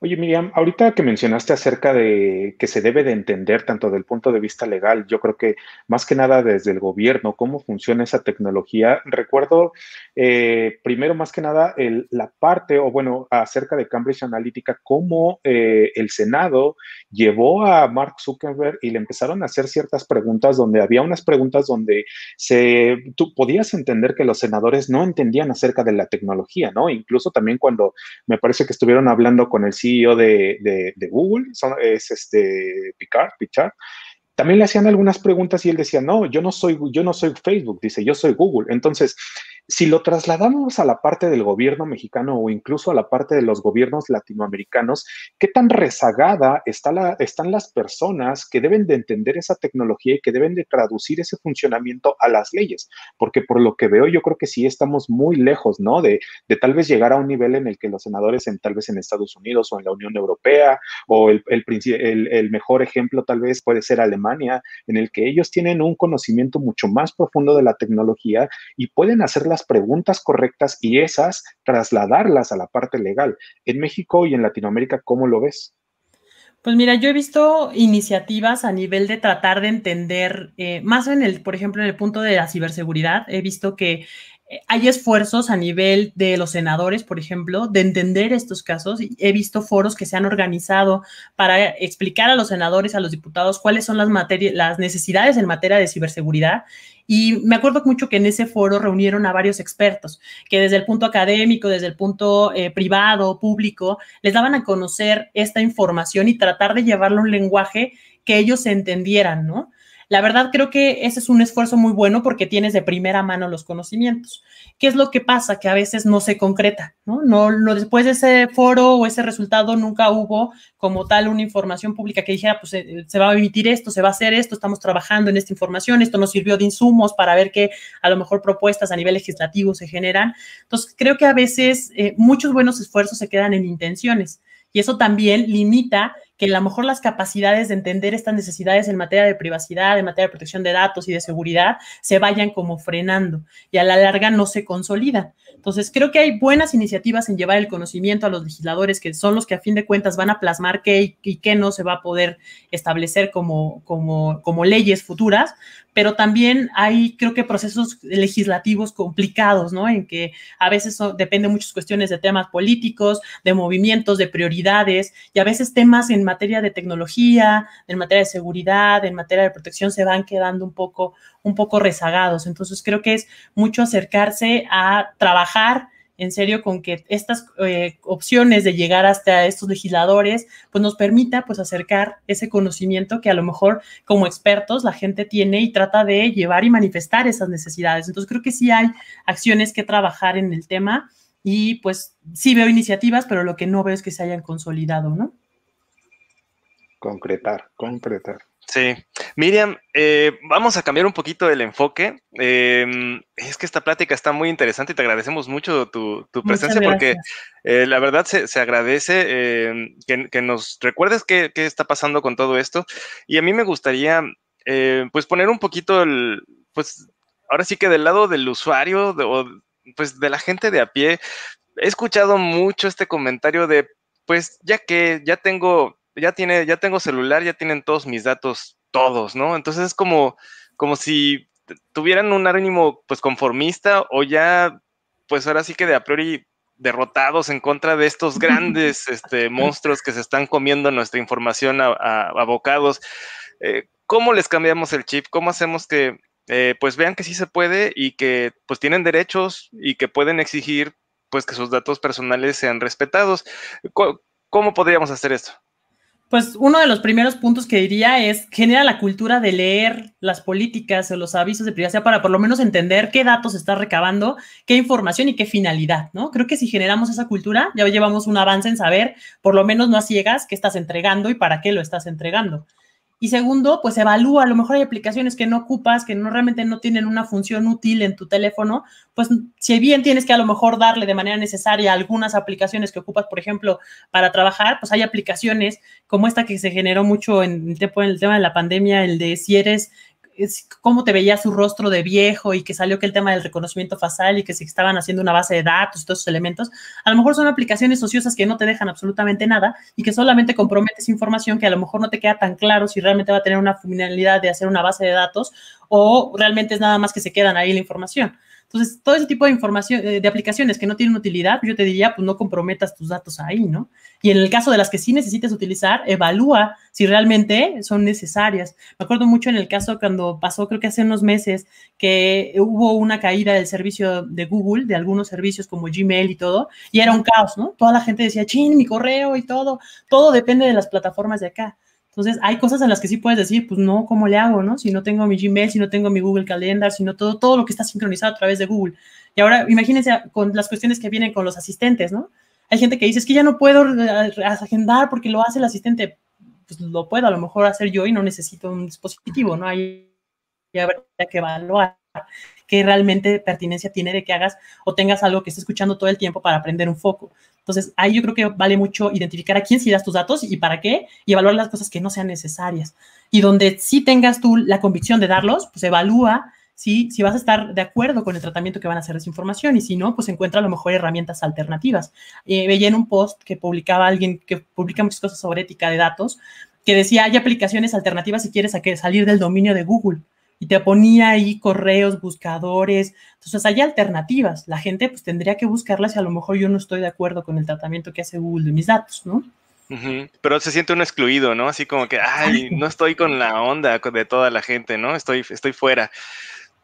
Oye, Miriam, ahorita que mencionaste acerca de que se debe de entender tanto desde el punto de vista legal, yo creo que más que nada desde el gobierno, cómo funciona esa tecnología. Recuerdo eh, primero más que nada el, la parte, o bueno, acerca de Cambridge Analytica, cómo eh, el Senado llevó a Mark Zuckerberg y le empezaron a hacer ciertas preguntas donde había unas preguntas donde se, tú podías entender que los senadores no entendían acerca de la tecnología, ¿no? Incluso también cuando me parece que estuvieron hablando con el CEO de, Google, es este Picard, Pichard. También le hacían algunas preguntas y él decía, no, yo no soy, yo no soy Facebook, dice, yo soy Google. Entonces, si lo trasladamos a la parte del gobierno mexicano o incluso a la parte de los gobiernos latinoamericanos, ¿qué tan rezagada está la, están las personas que deben de entender esa tecnología y que deben de traducir ese funcionamiento a las leyes? Porque por lo que veo, yo creo que sí estamos muy lejos, ¿no? De, de tal vez llegar a un nivel en el que los senadores, en, tal vez en Estados Unidos o en la Unión Europea, o el, mejor ejemplo tal vez puede ser Alemania, en el que ellos tienen un conocimiento mucho más profundo de la tecnología y pueden hacer preguntas correctas y esas trasladarlas a la parte legal. En México y en Latinoamérica, ¿cómo lo ves? Pues mira, yo he visto iniciativas a nivel de tratar de entender, eh, más en el, por ejemplo, en el punto de la ciberseguridad, he visto que eh, hay esfuerzos a nivel de los senadores, por ejemplo, de entender estos casos. He visto foros que se han organizado para explicar a los senadores, a los diputados, cuáles son las, necesidades en materia de ciberseguridad. Y me acuerdo mucho que en ese foro reunieron a varios expertos, que desde el punto académico, desde el punto eh, privado, público, les daban a conocer esta información y tratar de llevarlo a un lenguaje que ellos entendieran, ¿no? La verdad creo que ese es un esfuerzo muy bueno porque tienes de primera mano los conocimientos. ¿Qué es lo que pasa? Que a veces no se concreta, ¿no? no, después de ese foro o ese resultado nunca hubo como tal una información pública que dijera, pues eh, eh, se, va a emitir esto, se va a hacer esto, estamos trabajando en esta información, esto nos sirvió de insumos para ver que a lo mejor propuestas a nivel legislativo se generan. Entonces, creo que a veces eh, muchos buenos esfuerzos se quedan en intenciones y eso también limita que a lo mejor las capacidades de entender estas necesidades en materia de privacidad, en materia de protección de datos y de seguridad se vayan como frenando y a la larga no se consolida. Entonces, creo que hay buenas iniciativas en llevar el conocimiento a los legisladores, que son los que a fin de cuentas van a plasmar qué y, qué no se va a poder establecer como, como, como leyes futuras, pero también hay, creo que, procesos legislativos complicados, ¿no? En que a veces dependen depende muchas cuestiones de temas políticos, de movimientos, de prioridades, y a veces temas en materia de tecnología, en materia de seguridad, en materia de protección, se van quedando un poco, un poco rezagados. Entonces, creo que es mucho acercarse a trabajar en serio con que estas eh, opciones de llegar hasta estos legisladores, pues nos permita pues acercar ese conocimiento que a lo mejor como expertos la gente tiene y trata de llevar y manifestar esas necesidades. Entonces creo que sí hay acciones que trabajar en el tema y pues sí veo iniciativas, pero lo que no veo es que se hayan consolidado, ¿no? Concretar, concretar. Sí. Miriam, eh, vamos a cambiar un poquito el enfoque. Em, es que esta plática está muy interesante y te agradecemos mucho tu, presencia porque eh, la verdad se, agradece em, que, nos recuerdes qué, está pasando con todo esto. Y a mí me gustaría, eh, pues, poner un poquito el, pues, ahora sí que del lado del usuario o, pues, de la gente de a pie. He escuchado mucho este comentario de, pues, ya que ya tengo ya tiene, ya tengo celular, ya tienen todos mis datos, todos, ¿no? Entonces es como, como si tuvieran un ánimo pues conformista o ya, pues ahora sí que de a priori derrotados en contra de estos grandes este, monstruos que se están comiendo nuestra información a, bocados. Eh, ¿Cómo les cambiamos el chip? ¿Cómo hacemos que eh, pues vean que sí se puede y que pues tienen derechos y que pueden exigir pues que sus datos personales sean respetados? ¿Cómo podríamos hacer esto? Pues uno de los primeros puntos que diría es genera la cultura de leer las políticas o los avisos de privacidad para por lo menos entender qué datos está recabando, qué información y qué finalidad, ¿no? Creo que si generamos esa cultura ya llevamos un avance en saber, por lo menos no a ciegas, qué estás entregando y para qué lo estás entregando. Y segundo, pues evalúa, a lo mejor hay aplicaciones que no ocupas, que no realmente no tienen una función útil en tu teléfono, pues si bien tienes que a lo mejor darle de manera necesaria algunas aplicaciones que ocupas, por ejemplo, para trabajar, pues hay aplicaciones como esta que se generó mucho en el, en el tema de la pandemia, el de si eres es cómo te veía su rostro de viejo y que salió que el tema del reconocimiento facial y que se estaban haciendo una base de datos, y todos esos elementos, a lo mejor son aplicaciones ociosas que no te dejan absolutamente nada y que solamente comprometes información que a lo mejor no te queda tan claro si realmente va a tener una funcionalidad de hacer una base de datos o realmente es nada más que se quedan ahí la información. Entonces, todo ese tipo de información, eh, de aplicaciones que no tienen utilidad, yo te diría, pues no comprometas tus datos ahí, ¿no? Y en el caso de las que sí necesites utilizar, evalúa si realmente son necesarias. Me acuerdo mucho en el caso cuando pasó, creo que hace unos meses, que hubo una caída del servicio de Google, de algunos servicios como Gmail y todo, y era un caos, ¿no? Toda la gente decía, chin, mi correo y todo, todo depende de las plataformas de acá. Entonces, hay cosas en las que sí puedes decir, pues no, ¿cómo le hago, no? Si no tengo mi Gmail, si no tengo mi Google Calendar, si no todo, todo lo que está sincronizado a través de Google. Y ahora, imagínense con las cuestiones que vienen con los asistentes, ¿no? Hay gente que dice, es que ya no puedo eh, agendar porque lo hace el asistente. Pues lo puedo a lo mejor hacer yo y no necesito un dispositivo, ¿no? Hay que evaluar qué realmente pertinencia tiene de que hagas o tengas algo que esté escuchando todo el tiempo para aprender un foco. Entonces, ahí yo creo que vale mucho identificar a quién si das tus datos y para qué, y evaluar las cosas que no sean necesarias. Y donde sí tengas tú la convicción de darlos, pues evalúa si, si vas a estar de acuerdo con el tratamiento que van a hacer de esa información y si no, pues encuentra a lo mejor herramientas alternativas. Eh, veía en un post que publicaba alguien que publica muchas cosas sobre ética de datos, que decía, hay aplicaciones alternativas si quieres a que salir del dominio de Google y te ponía ahí correos, buscadores. Entonces hay alternativas. La gente pues tendría que buscarlas y a lo mejor yo no estoy de acuerdo con el tratamiento que hace Google de mis datos, ¿no? Pero se siente uno excluido, ¿no? Así como que, ay, no estoy con la onda de toda la gente, ¿no? Estoy, estoy fuera.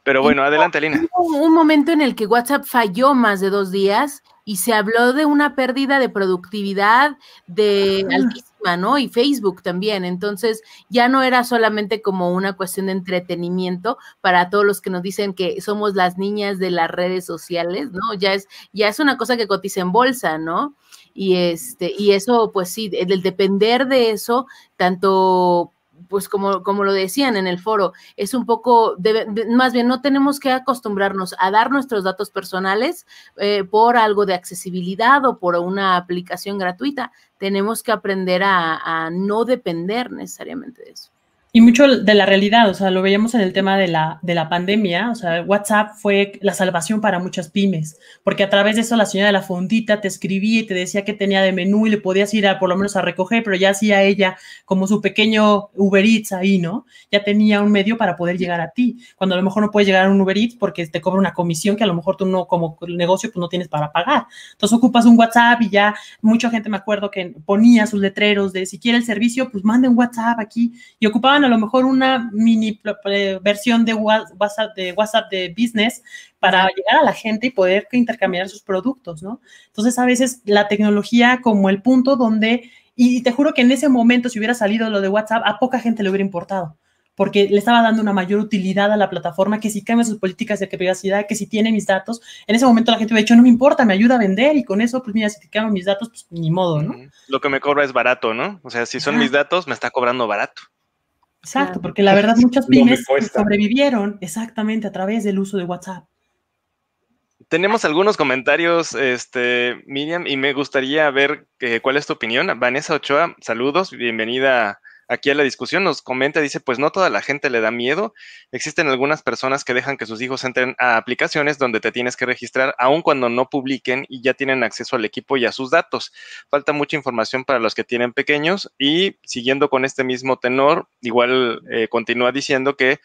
Pero bueno, adelante, Lina. Hubo un momento en el que WhatsApp falló más de dos días y se habló de una pérdida de productividad, de ah. ¿no? Y Facebook también. Entonces, ya no era solamente como una cuestión de entretenimiento para todos los que nos dicen que somos las niñas de las redes sociales, ¿no? Ya es, ya es una cosa que cotiza en bolsa, ¿no? Y este, y eso, pues sí, del depender de eso, tanto pues como, como lo decían en el foro, es un poco, más bien no tenemos que acostumbrarnos a dar nuestros datos personales eh, por algo de accesibilidad o por una aplicación gratuita. Tenemos que aprender a no depender necesariamente de eso y mucho de la realidad, o sea, lo veíamos en el tema de la, de la pandemia, o sea, WhatsApp fue la salvación para muchas pymes, porque a través de eso la señora de la fondita te escribía y te decía que tenía de menú y le podías ir a, por lo menos a recoger, pero ya hacía ella como su pequeño Uber Eats ahí, ¿no? Ya tenía un medio para poder llegar a ti, cuando a lo mejor no puedes llegar a un Uber Eats porque te cobra una comisión que a lo mejor tú no, como negocio, pues no tienes para pagar. Entonces ocupas un WhatsApp y ya mucha gente me acuerdo que ponía sus letreros de si quiere el servicio, pues mande un WhatsApp aquí y ocupaban a lo mejor una mini versión de WhatsApp de, WhatsApp de business para llegar a la gente y poder intercambiar sus productos, ¿no? Entonces, a veces la tecnología como el punto donde, y te juro que en ese momento, si hubiera salido lo de WhatsApp, a poca gente le hubiera importado porque le estaba dando una mayor utilidad a la plataforma, que si cambia sus políticas de privacidad, que si tiene mis datos, en ese momento la gente hubiera dicho, no me importa, me ayuda a vender y con eso, pues mira, si te cambian mis datos, pues ni modo, ¿no? Lo que me cobra es barato, ¿no? O sea, si son mis datos, me está cobrando barato. Exacto, porque la verdad muchas pymes sobrevivieron exactamente a través del uso de WhatsApp. Tenemos algunos comentarios, este, Miriam, y me gustaría ver eh, cuál es tu opinión. Vanessa Ochoa, saludos, bienvenida a aquí en la discusión, nos comenta, dice, pues no toda la gente le da miedo. Existen algunas personas que dejan que sus hijos entren a aplicaciones donde te tienes que registrar, aun cuando no publiquen y ya tienen acceso al equipo y a sus datos. Falta mucha información para los que tienen pequeños y siguiendo con este mismo tenor, igual eh, continúa diciendo que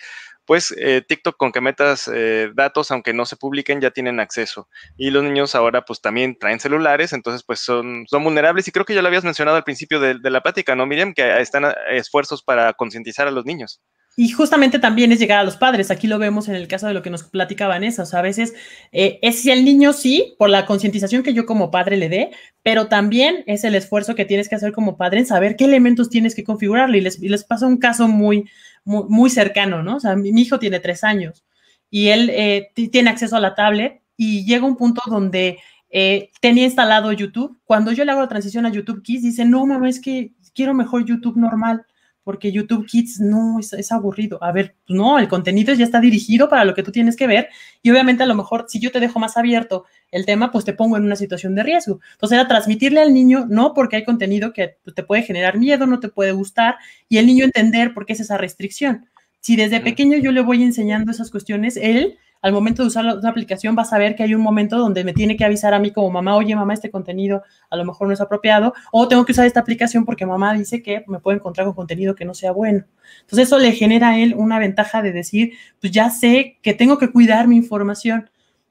pues eh, TikTok con que metas eh, datos, aunque no se publiquen, ya tienen acceso. Y los niños ahora pues también traen celulares, entonces pues son, son vulnerables y creo que ya lo habías mencionado al principio de, la plática, ¿no, Miriam? Que están esfuerzos para concientizar a los niños. Y justamente también es llegar a los padres. Aquí lo vemos en el caso de lo que nos platica Vanessa. O sea, a veces eh, es si el niño sí, por la concientización que yo como padre le dé, pero también es el esfuerzo que tienes que hacer como padre en saber qué elementos tienes que configurarle. Y les, y les pasa un caso muy, muy, cercano, ¿no? O sea, mi, hijo tiene tres años y él eh, tiene acceso a la tablet y llega un punto donde eh, tenía instalado YouTube. Cuando yo le hago la transición a YouTube Kids, dice, no, mamá, es que quiero mejor YouTube normal porque YouTube Kids no, es, aburrido. A ver, pues no, el contenido ya está dirigido para lo que tú tienes que ver y obviamente a lo mejor si yo te dejo más abierto el tema, pues te pongo en una situación de riesgo. Entonces era transmitirle al niño, no porque hay contenido que pues, te puede generar miedo, no te puede gustar y el niño entender por qué es esa restricción. Si desde pequeño yo le voy enseñando esas cuestiones, él al momento de usar la, aplicación vas a ver que hay un momento donde me tiene que avisar a mí como mamá, oye mamá, este contenido a lo mejor no es apropiado, o tengo que usar esta aplicación porque mamá dice que me puede encontrar con contenido que no sea bueno. Entonces eso le genera a él una ventaja de decir, pues ya sé que tengo que cuidar mi información.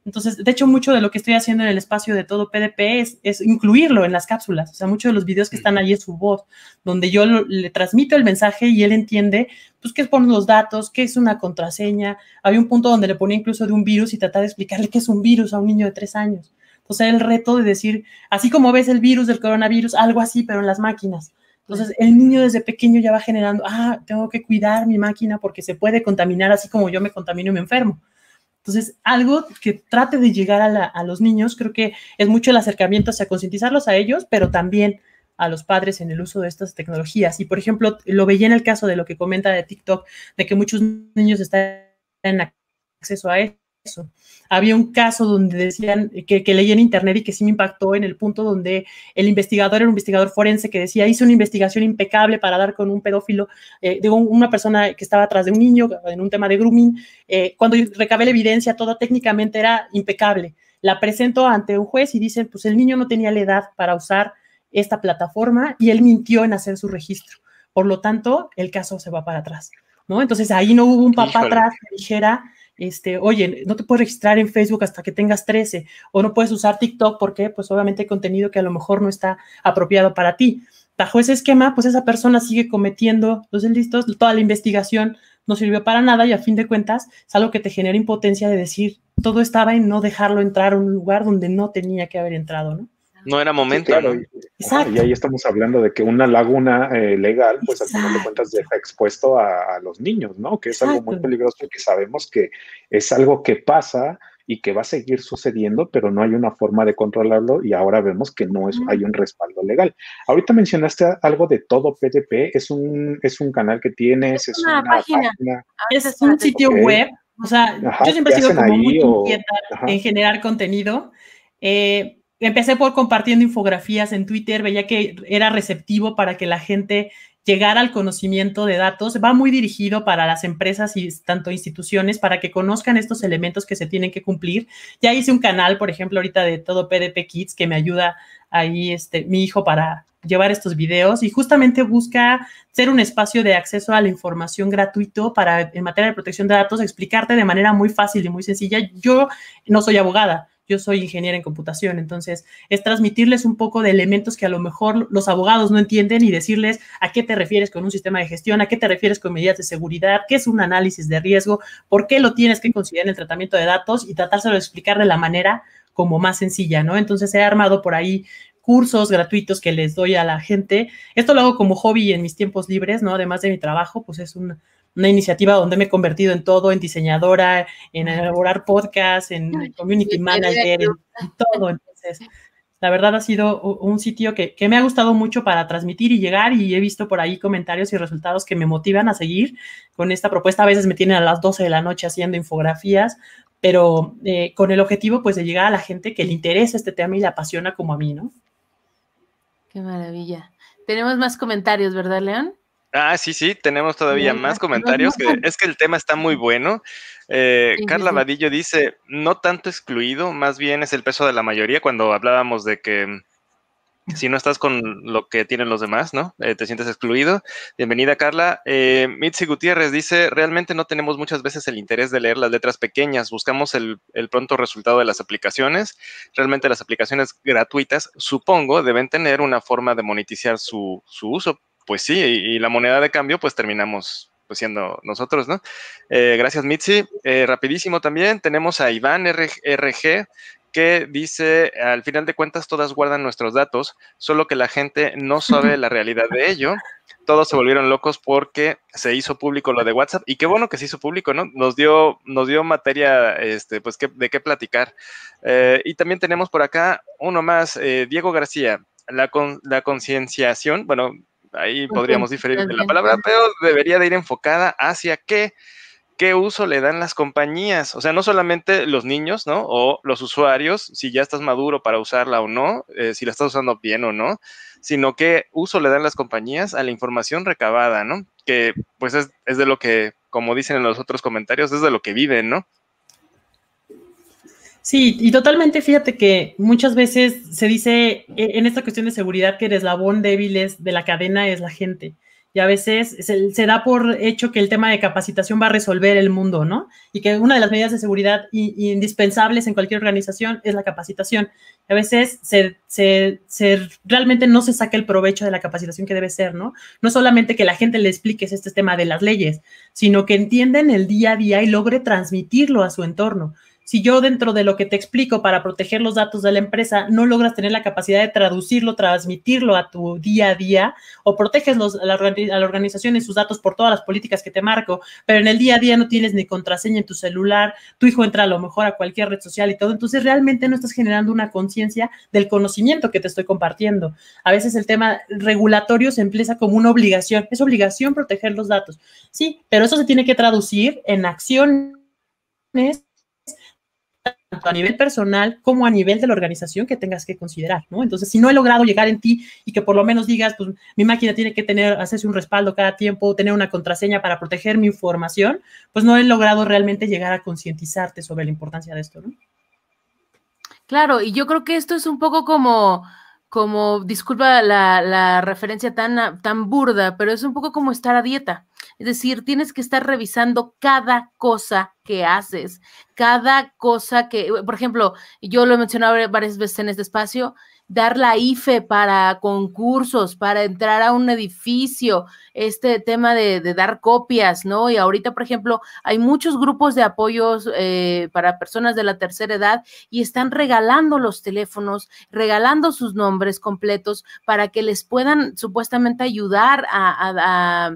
Entonces, de hecho, mucho de lo que estoy haciendo en el espacio de todo PDP es, incluirlo en las cápsulas. O sea, muchos de los videos que están allí es su voz, donde yo le transmito el mensaje y él entiende, pues, qué son los datos, qué es una contraseña. Había un punto donde le ponía incluso de un virus y trataba de explicarle qué es un virus a un niño de tres años. Entonces, el reto de decir, así como ves el virus del coronavirus, algo así, pero en las máquinas. Entonces, el niño desde pequeño ya va generando, ah, tengo que cuidar mi máquina porque se puede contaminar así como yo me contamino y me enfermo. Entonces, algo que trate de llegar a, los niños, creo que es mucho el acercamiento hacia concientizarlos a ellos, pero también a los padres en el uso de estas tecnologías. Y, por ejemplo, lo veía en el caso de lo que comenta de TikTok, de que muchos niños están en acceso a esto había un caso donde decían que, que leí en internet y que sí me impactó en el punto donde el investigador era un investigador forense que decía, hice una investigación impecable para dar con un pedófilo, eh, digo, de una persona que estaba atrás de un niño en un tema de grooming. Eh, cuando recabé la evidencia, toda técnicamente era impecable. La presento ante un juez y dicen, pues el niño no tenía la edad para usar esta plataforma y él mintió en hacer su registro. Por lo tanto, el caso se va para atrás, ¿no? Entonces ahí no hubo un papá atrás que dijera, este, oye, no te puedes registrar en Facebook hasta que tengas 13 o no puedes usar TikTok porque pues obviamente hay contenido que a lo mejor no está apropiado para ti. Bajo ese esquema, pues esa persona sigue cometiendo los delitos, toda la investigación no sirvió para nada y a fin de cuentas es algo que te genera impotencia de decir, todo estaba en no dejarlo entrar a un lugar donde no tenía que haber entrado, ¿no? no era momento. Exacto. Y ahí estamos hablando de que una laguna eh, legal, pues al final de cuentas deja expuesto a, los niños, ¿no? Que es algo muy peligroso y que sabemos que es algo que pasa y que va a seguir sucediendo, pero no hay una forma de controlarlo y ahora vemos que no es, hay un respaldo legal. Ahorita mencionaste algo de todo PDP, es un, es un canal que tienes, es, una, página, ah, es un sitio web, o sea, yo siempre sido como muy inquieta en generar contenido. Eh, empecé por compartiendo infografías en Twitter, veía que era receptivo para que la gente llegara al conocimiento de datos. Va muy dirigido para las empresas y tanto instituciones para que conozcan estos elementos que se tienen que cumplir. Ya hice un canal, por ejemplo, ahorita de todo PDP Kids que me ayuda ahí este, mi hijo para llevar estos videos y justamente busca ser un espacio de acceso a la información gratuito para en materia de protección de datos explicarte de manera muy fácil y muy sencilla. Yo no soy abogada, yo soy ingeniera en computación, entonces es transmitirles un poco de elementos que a lo mejor los abogados no entienden y decirles a qué te refieres con un sistema de gestión, a qué te refieres con medidas de seguridad, qué es un análisis de riesgo, por qué lo tienes que considerar en el tratamiento de datos y tratárselo de explicar de la manera como más sencilla, ¿no? Entonces he armado por ahí cursos gratuitos que les doy a la gente. Esto lo hago como hobby en mis tiempos libres, ¿no? Además de mi trabajo, pues es un una iniciativa donde me he convertido en todo, en diseñadora, en elaborar podcasts, en community manager, en, todo. Entonces, la verdad ha sido un sitio que, me ha gustado mucho para transmitir y llegar y he visto por ahí comentarios y resultados que me motivan a seguir con esta propuesta. A veces me tienen a las 12 de la noche haciendo infografías, pero eh, con el objetivo pues de llegar a la gente que le interesa este tema y le apasiona como a mí, ¿no? Qué maravilla. Tenemos más comentarios, ¿verdad, León? Ah, sí, sí, tenemos todavía más comentarios. es que el tema está muy bueno. Eh, Carla Vadillo dice, no tanto excluido, más bien es el peso de la mayoría cuando hablábamos de que mm, si no estás con lo que tienen los demás, ¿no? Eh, te sientes excluido. Bienvenida, Carla. Eh, Mitzi Gutiérrez dice, realmente no tenemos muchas veces el interés de leer las letras pequeñas, buscamos el, pronto resultado de las aplicaciones. Realmente las aplicaciones gratuitas, supongo, deben tener una forma de monetizar su, su uso, pues sí, y, la moneda de cambio, pues terminamos pues, siendo nosotros, ¿no? Eh, gracias, Mitzi. Eh, rapidísimo también, tenemos a Iván RG, que dice, al final de cuentas todas guardan nuestros datos, solo que la gente no sabe la realidad de ello. Todos se volvieron locos porque se hizo público lo de WhatsApp y qué bueno que se hizo público, ¿no? Nos dio, nos dio materia, este, pues, de qué platicar. Eh, y también tenemos por acá uno más, Diego García. La, la concienciación, bueno, ahí podríamos diferir de la palabra, pero debería de ir enfocada hacia qué, qué uso le dan las compañías. O sea, no solamente los niños, ¿no? O los usuarios, si ya estás maduro para usarla o no, eh, si la estás usando bien o no, sino qué uso le dan las compañías a la información recabada, ¿no? Que pues es, es de lo que, como dicen en los otros comentarios, es de lo que viven, ¿no? Sí, y totalmente, fíjate que muchas veces se dice e, en esta cuestión de seguridad que el eslabón débil de la cadena es la gente. Y a veces se, da por hecho que el tema de capacitación va a resolver el mundo, ¿no? Y que una de las medidas de seguridad indispensables en cualquier organización es la capacitación. A veces se, realmente no se saca el provecho de la capacitación que debe ser, ¿no? No solamente que la gente le explique este, este tema de las leyes, sino que entiendan el día a día y logre transmitirlo a su entorno si yo dentro de lo que te explico para proteger los datos de la empresa no logras tener la capacidad de traducirlo, transmitirlo a tu día a día o proteges a, la, organización y sus datos por todas las políticas que te marco, pero en el día a día no tienes ni contraseña en tu celular, tu hijo entra a lo mejor a cualquier red social y todo, entonces realmente no estás generando una conciencia del conocimiento que te estoy compartiendo. A veces el tema regulatorio se empieza como una obligación, es obligación proteger los datos, sí, pero eso se tiene que traducir en acciones tanto a nivel personal como a nivel de la organización que tengas que considerar, ¿no? Entonces, si no he logrado llegar en ti y que por lo menos digas, pues mi máquina tiene que tener, hacerse un respaldo cada tiempo, tener una contraseña para proteger mi información, pues no he logrado realmente llegar a concientizarte sobre la importancia de esto, ¿no? Claro, y yo creo que esto es un poco como, como disculpa la, la referencia tan, tan burda, pero es un poco como estar a dieta. Es decir, tienes que estar revisando cada cosa que haces, cada cosa que, por ejemplo, yo lo he mencionado varias veces en este espacio, dar la IFE para concursos, para entrar a un edificio, este tema de, dar copias, ¿no? Y ahorita, por ejemplo, hay muchos grupos de apoyos eh, para personas de la tercera edad y están regalando los teléfonos, regalando sus nombres completos para que les puedan supuestamente ayudar a,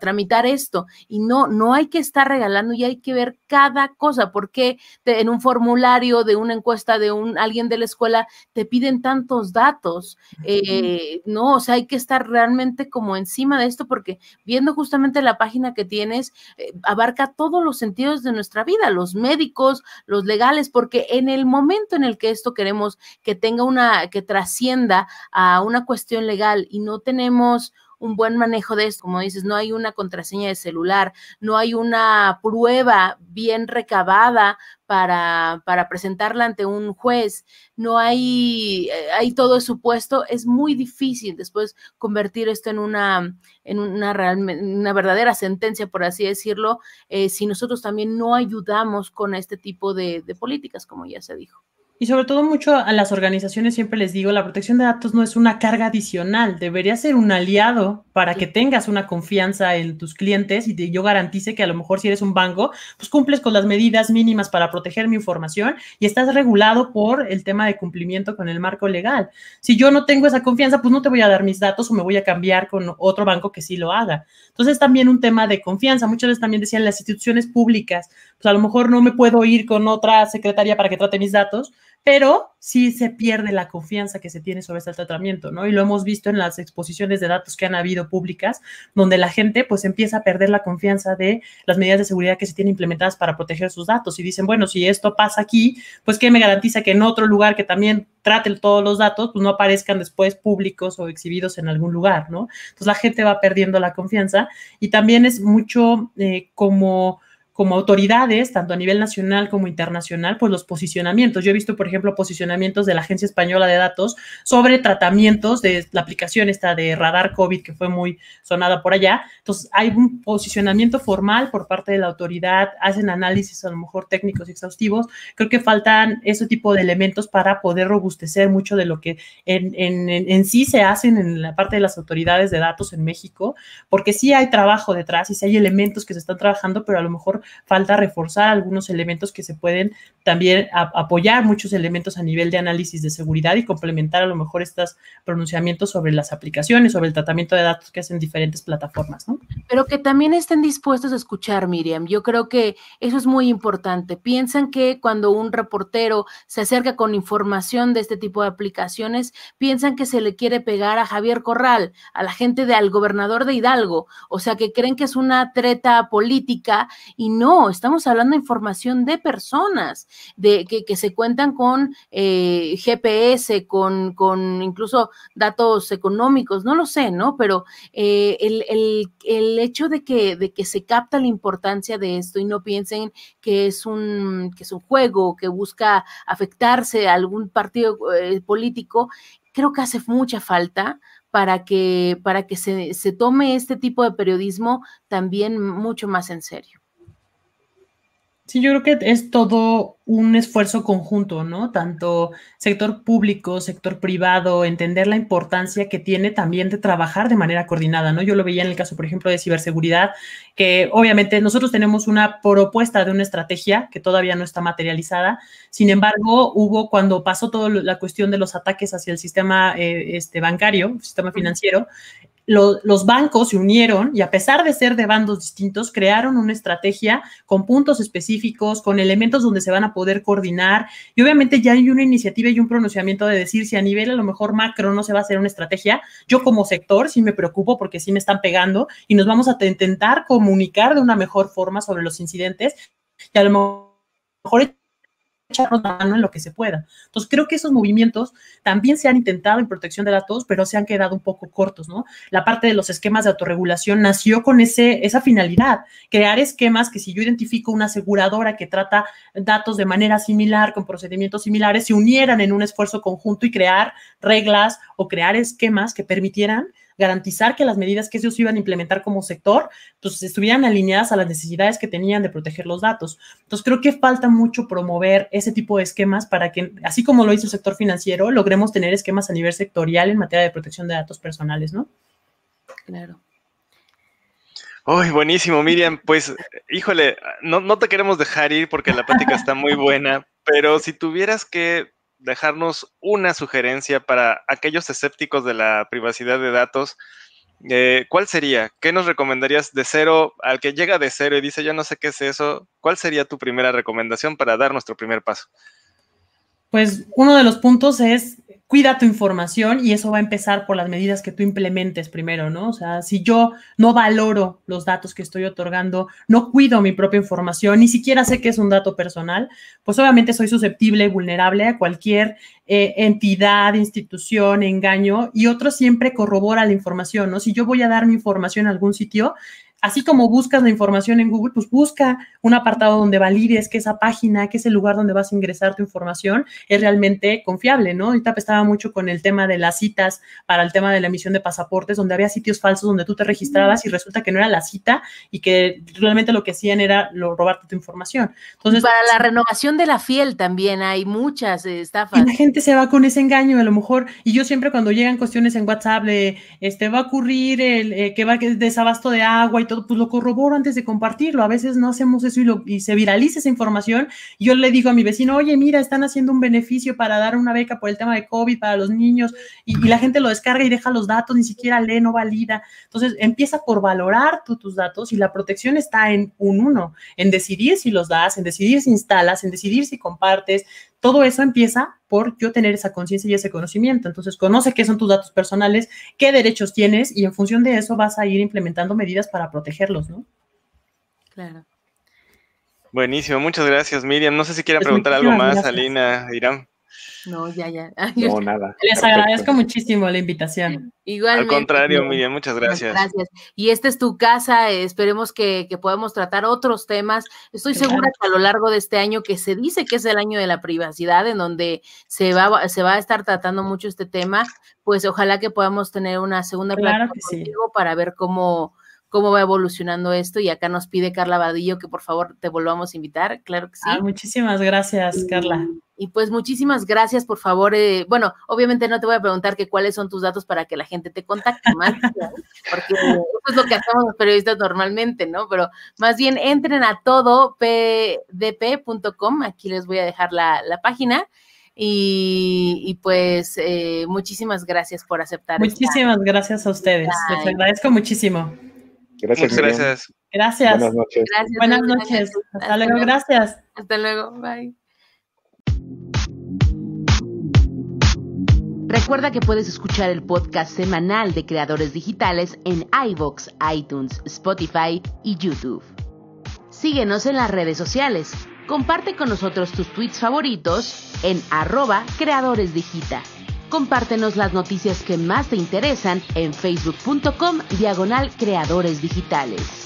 tramitar esto. Y no, no hay que estar regalando y hay que ver cada cosa, porque en un formulario de una encuesta de un alguien de la escuela te piden tantos datos, eh, ¿no? O sea, hay que estar realmente como encima de esto porque viendo justamente la página que tienes, eh, abarca todos los sentidos de nuestra vida, los médicos, los legales, porque en el momento en el que esto queremos que tenga una, que trascienda a una cuestión legal y no tenemos un buen manejo de esto. Como dices, no hay una contraseña de celular, no hay una prueba bien recabada para, para presentarla ante un juez, no hay, eh, hay todo supuesto, es muy difícil después convertir esto en una, en una, verdadera sentencia, por así decirlo, eh, si nosotros también no ayudamos con este tipo de políticas, como ya se dijo. Y sobre todo mucho a las organizaciones siempre les digo, la protección de datos no es una carga adicional, debería ser un aliado para que tengas una confianza en tus clientes y yo garantice que a lo mejor si eres un banco, pues cumples con las medidas mínimas para proteger mi información y estás regulado por el tema de cumplimiento con el marco legal. Si yo no tengo esa confianza, pues no te voy a dar mis datos o me voy a cambiar con otro banco que sí lo haga. Entonces también un tema de confianza. Muchas veces también decían las instituciones públicas a lo mejor no me puedo ir con otra secretaria para que trate mis datos, pero sí se pierde la confianza que se tiene sobre este tratamiento, ¿no? Y lo hemos visto en las exposiciones de datos que han habido públicas, donde la gente pues empieza a perder la confianza de las medidas de seguridad que se tienen implementadas para proteger sus datos y dicen, bueno, si esto pasa aquí, pues ¿qué me garantiza que en otro lugar que también trate todos los datos, pues no aparezcan después públicos o exhibidos en algún lugar, ¿no? Entonces la gente va perdiendo la confianza y también es mucho eh, como como autoridades, tanto a nivel nacional como internacional, pues los posicionamientos. Yo he visto, por ejemplo, posicionamientos de la Agencia Española de Datos sobre tratamientos de la aplicación esta de radar COVID que fue muy sonada por allá. Entonces, hay un posicionamiento formal por parte de la autoridad, hacen análisis a lo mejor técnicos y exhaustivos. Creo que faltan ese tipo de elementos para poder robustecer mucho de lo que en, en sí se hacen en la parte de las autoridades de datos en México, porque sí hay trabajo detrás y sí hay elementos que se están trabajando, pero a lo mejor falta reforzar algunos elementos que se pueden también apoyar, muchos elementos a nivel de análisis de seguridad y complementar a lo mejor estos pronunciamientos sobre las aplicaciones, sobre el tratamiento de datos que hacen diferentes plataformas. ¿no? Pero que también estén dispuestos a escuchar, Miriam. Yo creo que eso es muy importante. Piensan que cuando un reportero se acerca con información de este tipo de aplicaciones, piensan que se le quiere pegar a Javier Corral, a la gente del gobernador de Hidalgo, o sea que creen que es una treta política y no, estamos hablando de información de personas, de que, se cuentan con eh, GPS, con, incluso datos económicos, no lo sé, ¿no? Pero eh, el, hecho de que, de que se capta la importancia de esto y no piensen que es un, que es un juego, que busca afectarse a algún partido eh, político, creo que hace mucha falta para que, para que se tome este tipo de periodismo también mucho más en serio. Sí, yo creo que es todo un esfuerzo conjunto, ¿no? Tanto sector público, sector privado, entender la importancia que tiene también de trabajar de manera coordinada, ¿no? Yo lo veía en el caso, por ejemplo, de ciberseguridad, que obviamente nosotros tenemos una propuesta de una estrategia que todavía no está materializada. Sin embargo, hubo cuando pasó toda la cuestión de los ataques hacia el sistema eh, este, bancario, sistema financiero, los bancos se unieron y a pesar de ser de bandos distintos, crearon una estrategia con puntos específicos, con elementos donde se van a poder coordinar. Y obviamente ya hay una iniciativa y un pronunciamiento de decir si a nivel a lo mejor macro no se va a hacer una estrategia, yo como sector sí me preocupo porque sí me están pegando y nos vamos a intentar comunicar de una mejor forma sobre los incidentes. Y a lo mejor echarnos la mano en lo que se pueda. Entonces, creo que esos movimientos también se han intentado en protección de datos, pero se han quedado un poco cortos, ¿no? La parte de los esquemas de autorregulación nació con ese, esa finalidad, crear esquemas que si yo identifico una aseguradora que trata datos de manera similar, con procedimientos similares, se unieran en un esfuerzo conjunto y crear reglas o crear esquemas que permitieran garantizar que las medidas que ellos iban a implementar como sector, pues estuvieran alineadas a las necesidades que tenían de proteger los datos. Entonces, creo que falta mucho promover ese tipo de esquemas para que, así como lo hizo el sector financiero, logremos tener esquemas a nivel sectorial en materia de protección de datos personales, ¿no? Claro. Uy, buenísimo, Miriam. Pues, híjole, no, no te queremos dejar ir porque la plática está muy buena, pero si tuvieras que dejarnos una sugerencia para aquellos escépticos de la privacidad de datos, eh, ¿cuál sería? ¿Qué nos recomendarías de cero al que llega de cero y dice yo no sé qué es eso? ¿Cuál sería tu primera recomendación para dar nuestro primer paso? pues uno de los puntos es cuida tu información y eso va a empezar por las medidas que tú implementes primero, ¿no? O sea, si yo no valoro los datos que estoy otorgando, no cuido mi propia información, ni siquiera sé que es un dato personal, pues obviamente soy susceptible, vulnerable a cualquier eh, entidad, institución, engaño y otro siempre corrobora la información, ¿no? Si yo voy a dar mi información a algún sitio, así como buscas la información en Google, pues busca un apartado donde valides que esa página, que es el lugar donde vas a ingresar tu información, es realmente confiable, ¿no? Ahorita estaba mucho con el tema de las citas para el tema de la emisión de pasaportes, donde había sitios falsos donde tú te registrabas y resulta que no era la cita y que realmente lo que hacían era robarte tu información. Entonces, para la renovación de la fiel también hay muchas eh, estafas. Y la gente se va con ese engaño, a lo mejor, y yo siempre cuando llegan cuestiones en WhatsApp de, este, va a ocurrir el, eh, que va desabasto de agua y todo pues lo corroboro antes de compartirlo. A veces no hacemos eso y, se viraliza esa información. yo le digo a mi vecino, oye, mira, están haciendo un beneficio para dar una beca por el tema de COVID para los niños y, y la gente lo descarga y deja los datos, ni siquiera lee, no valida. Entonces empieza por valorar tú tus datos y la protección está en un uno, en decidir si los das, en decidir si instalas, en decidir si compartes todo eso empieza por yo tener esa conciencia y ese conocimiento. Entonces, conoce qué son tus datos personales, qué derechos tienes y en función de eso vas a ir implementando medidas para protegerlos, ¿no? Claro. Buenísimo, muchas gracias Miriam. No sé si quieren pues preguntar algo más, Alina, Irán. No, ya, ya. No, nada. Les agradezco muchísimo la invitación. Igualmente. Al contrario, Miguel, muchas gracias. Muchas gracias. Y esta es tu casa, eh, esperemos que, podamos tratar otros temas. Estoy segura que a lo largo de este año, que se dice que es el año de la privacidad, en donde se va, se va a estar tratando mucho este tema, pues ojalá que podamos tener una segunda plática contigo para ver cómo cómo va evolucionando esto. Y acá nos pide Carla Vadillo que por favor te volvamos a invitar. Claro que sí. Ah, muchísimas gracias, Carla. Y pues muchísimas gracias, por favor. Eh, bueno, obviamente no te voy a preguntar que cuáles son tus datos para que la gente te contacte más, porque eso es lo que hacemos los periodistas normalmente, ¿no? Pero más bien entren a todo pdp.com. aquí les voy a dejar la, página. Y, pues eh, muchísimas gracias por aceptar. Muchísimas gracias a ustedes. Les agradezco muchísimo. Gracias. gracias. Gracias. Buenas noches. Gracias, Buenas noches. Hasta, luego. Gracias. Hasta luego. Bye. Recuerda que puedes escuchar el podcast semanal de creadores digitales en iVoox, iTunes, Spotify y YouTube. Síguenos en las redes sociales. Comparte con nosotros tus tweets favoritos en arroba creadoresdigita. Compártenos las noticias que más te interesan en facebook.com diagonal creadores digitales.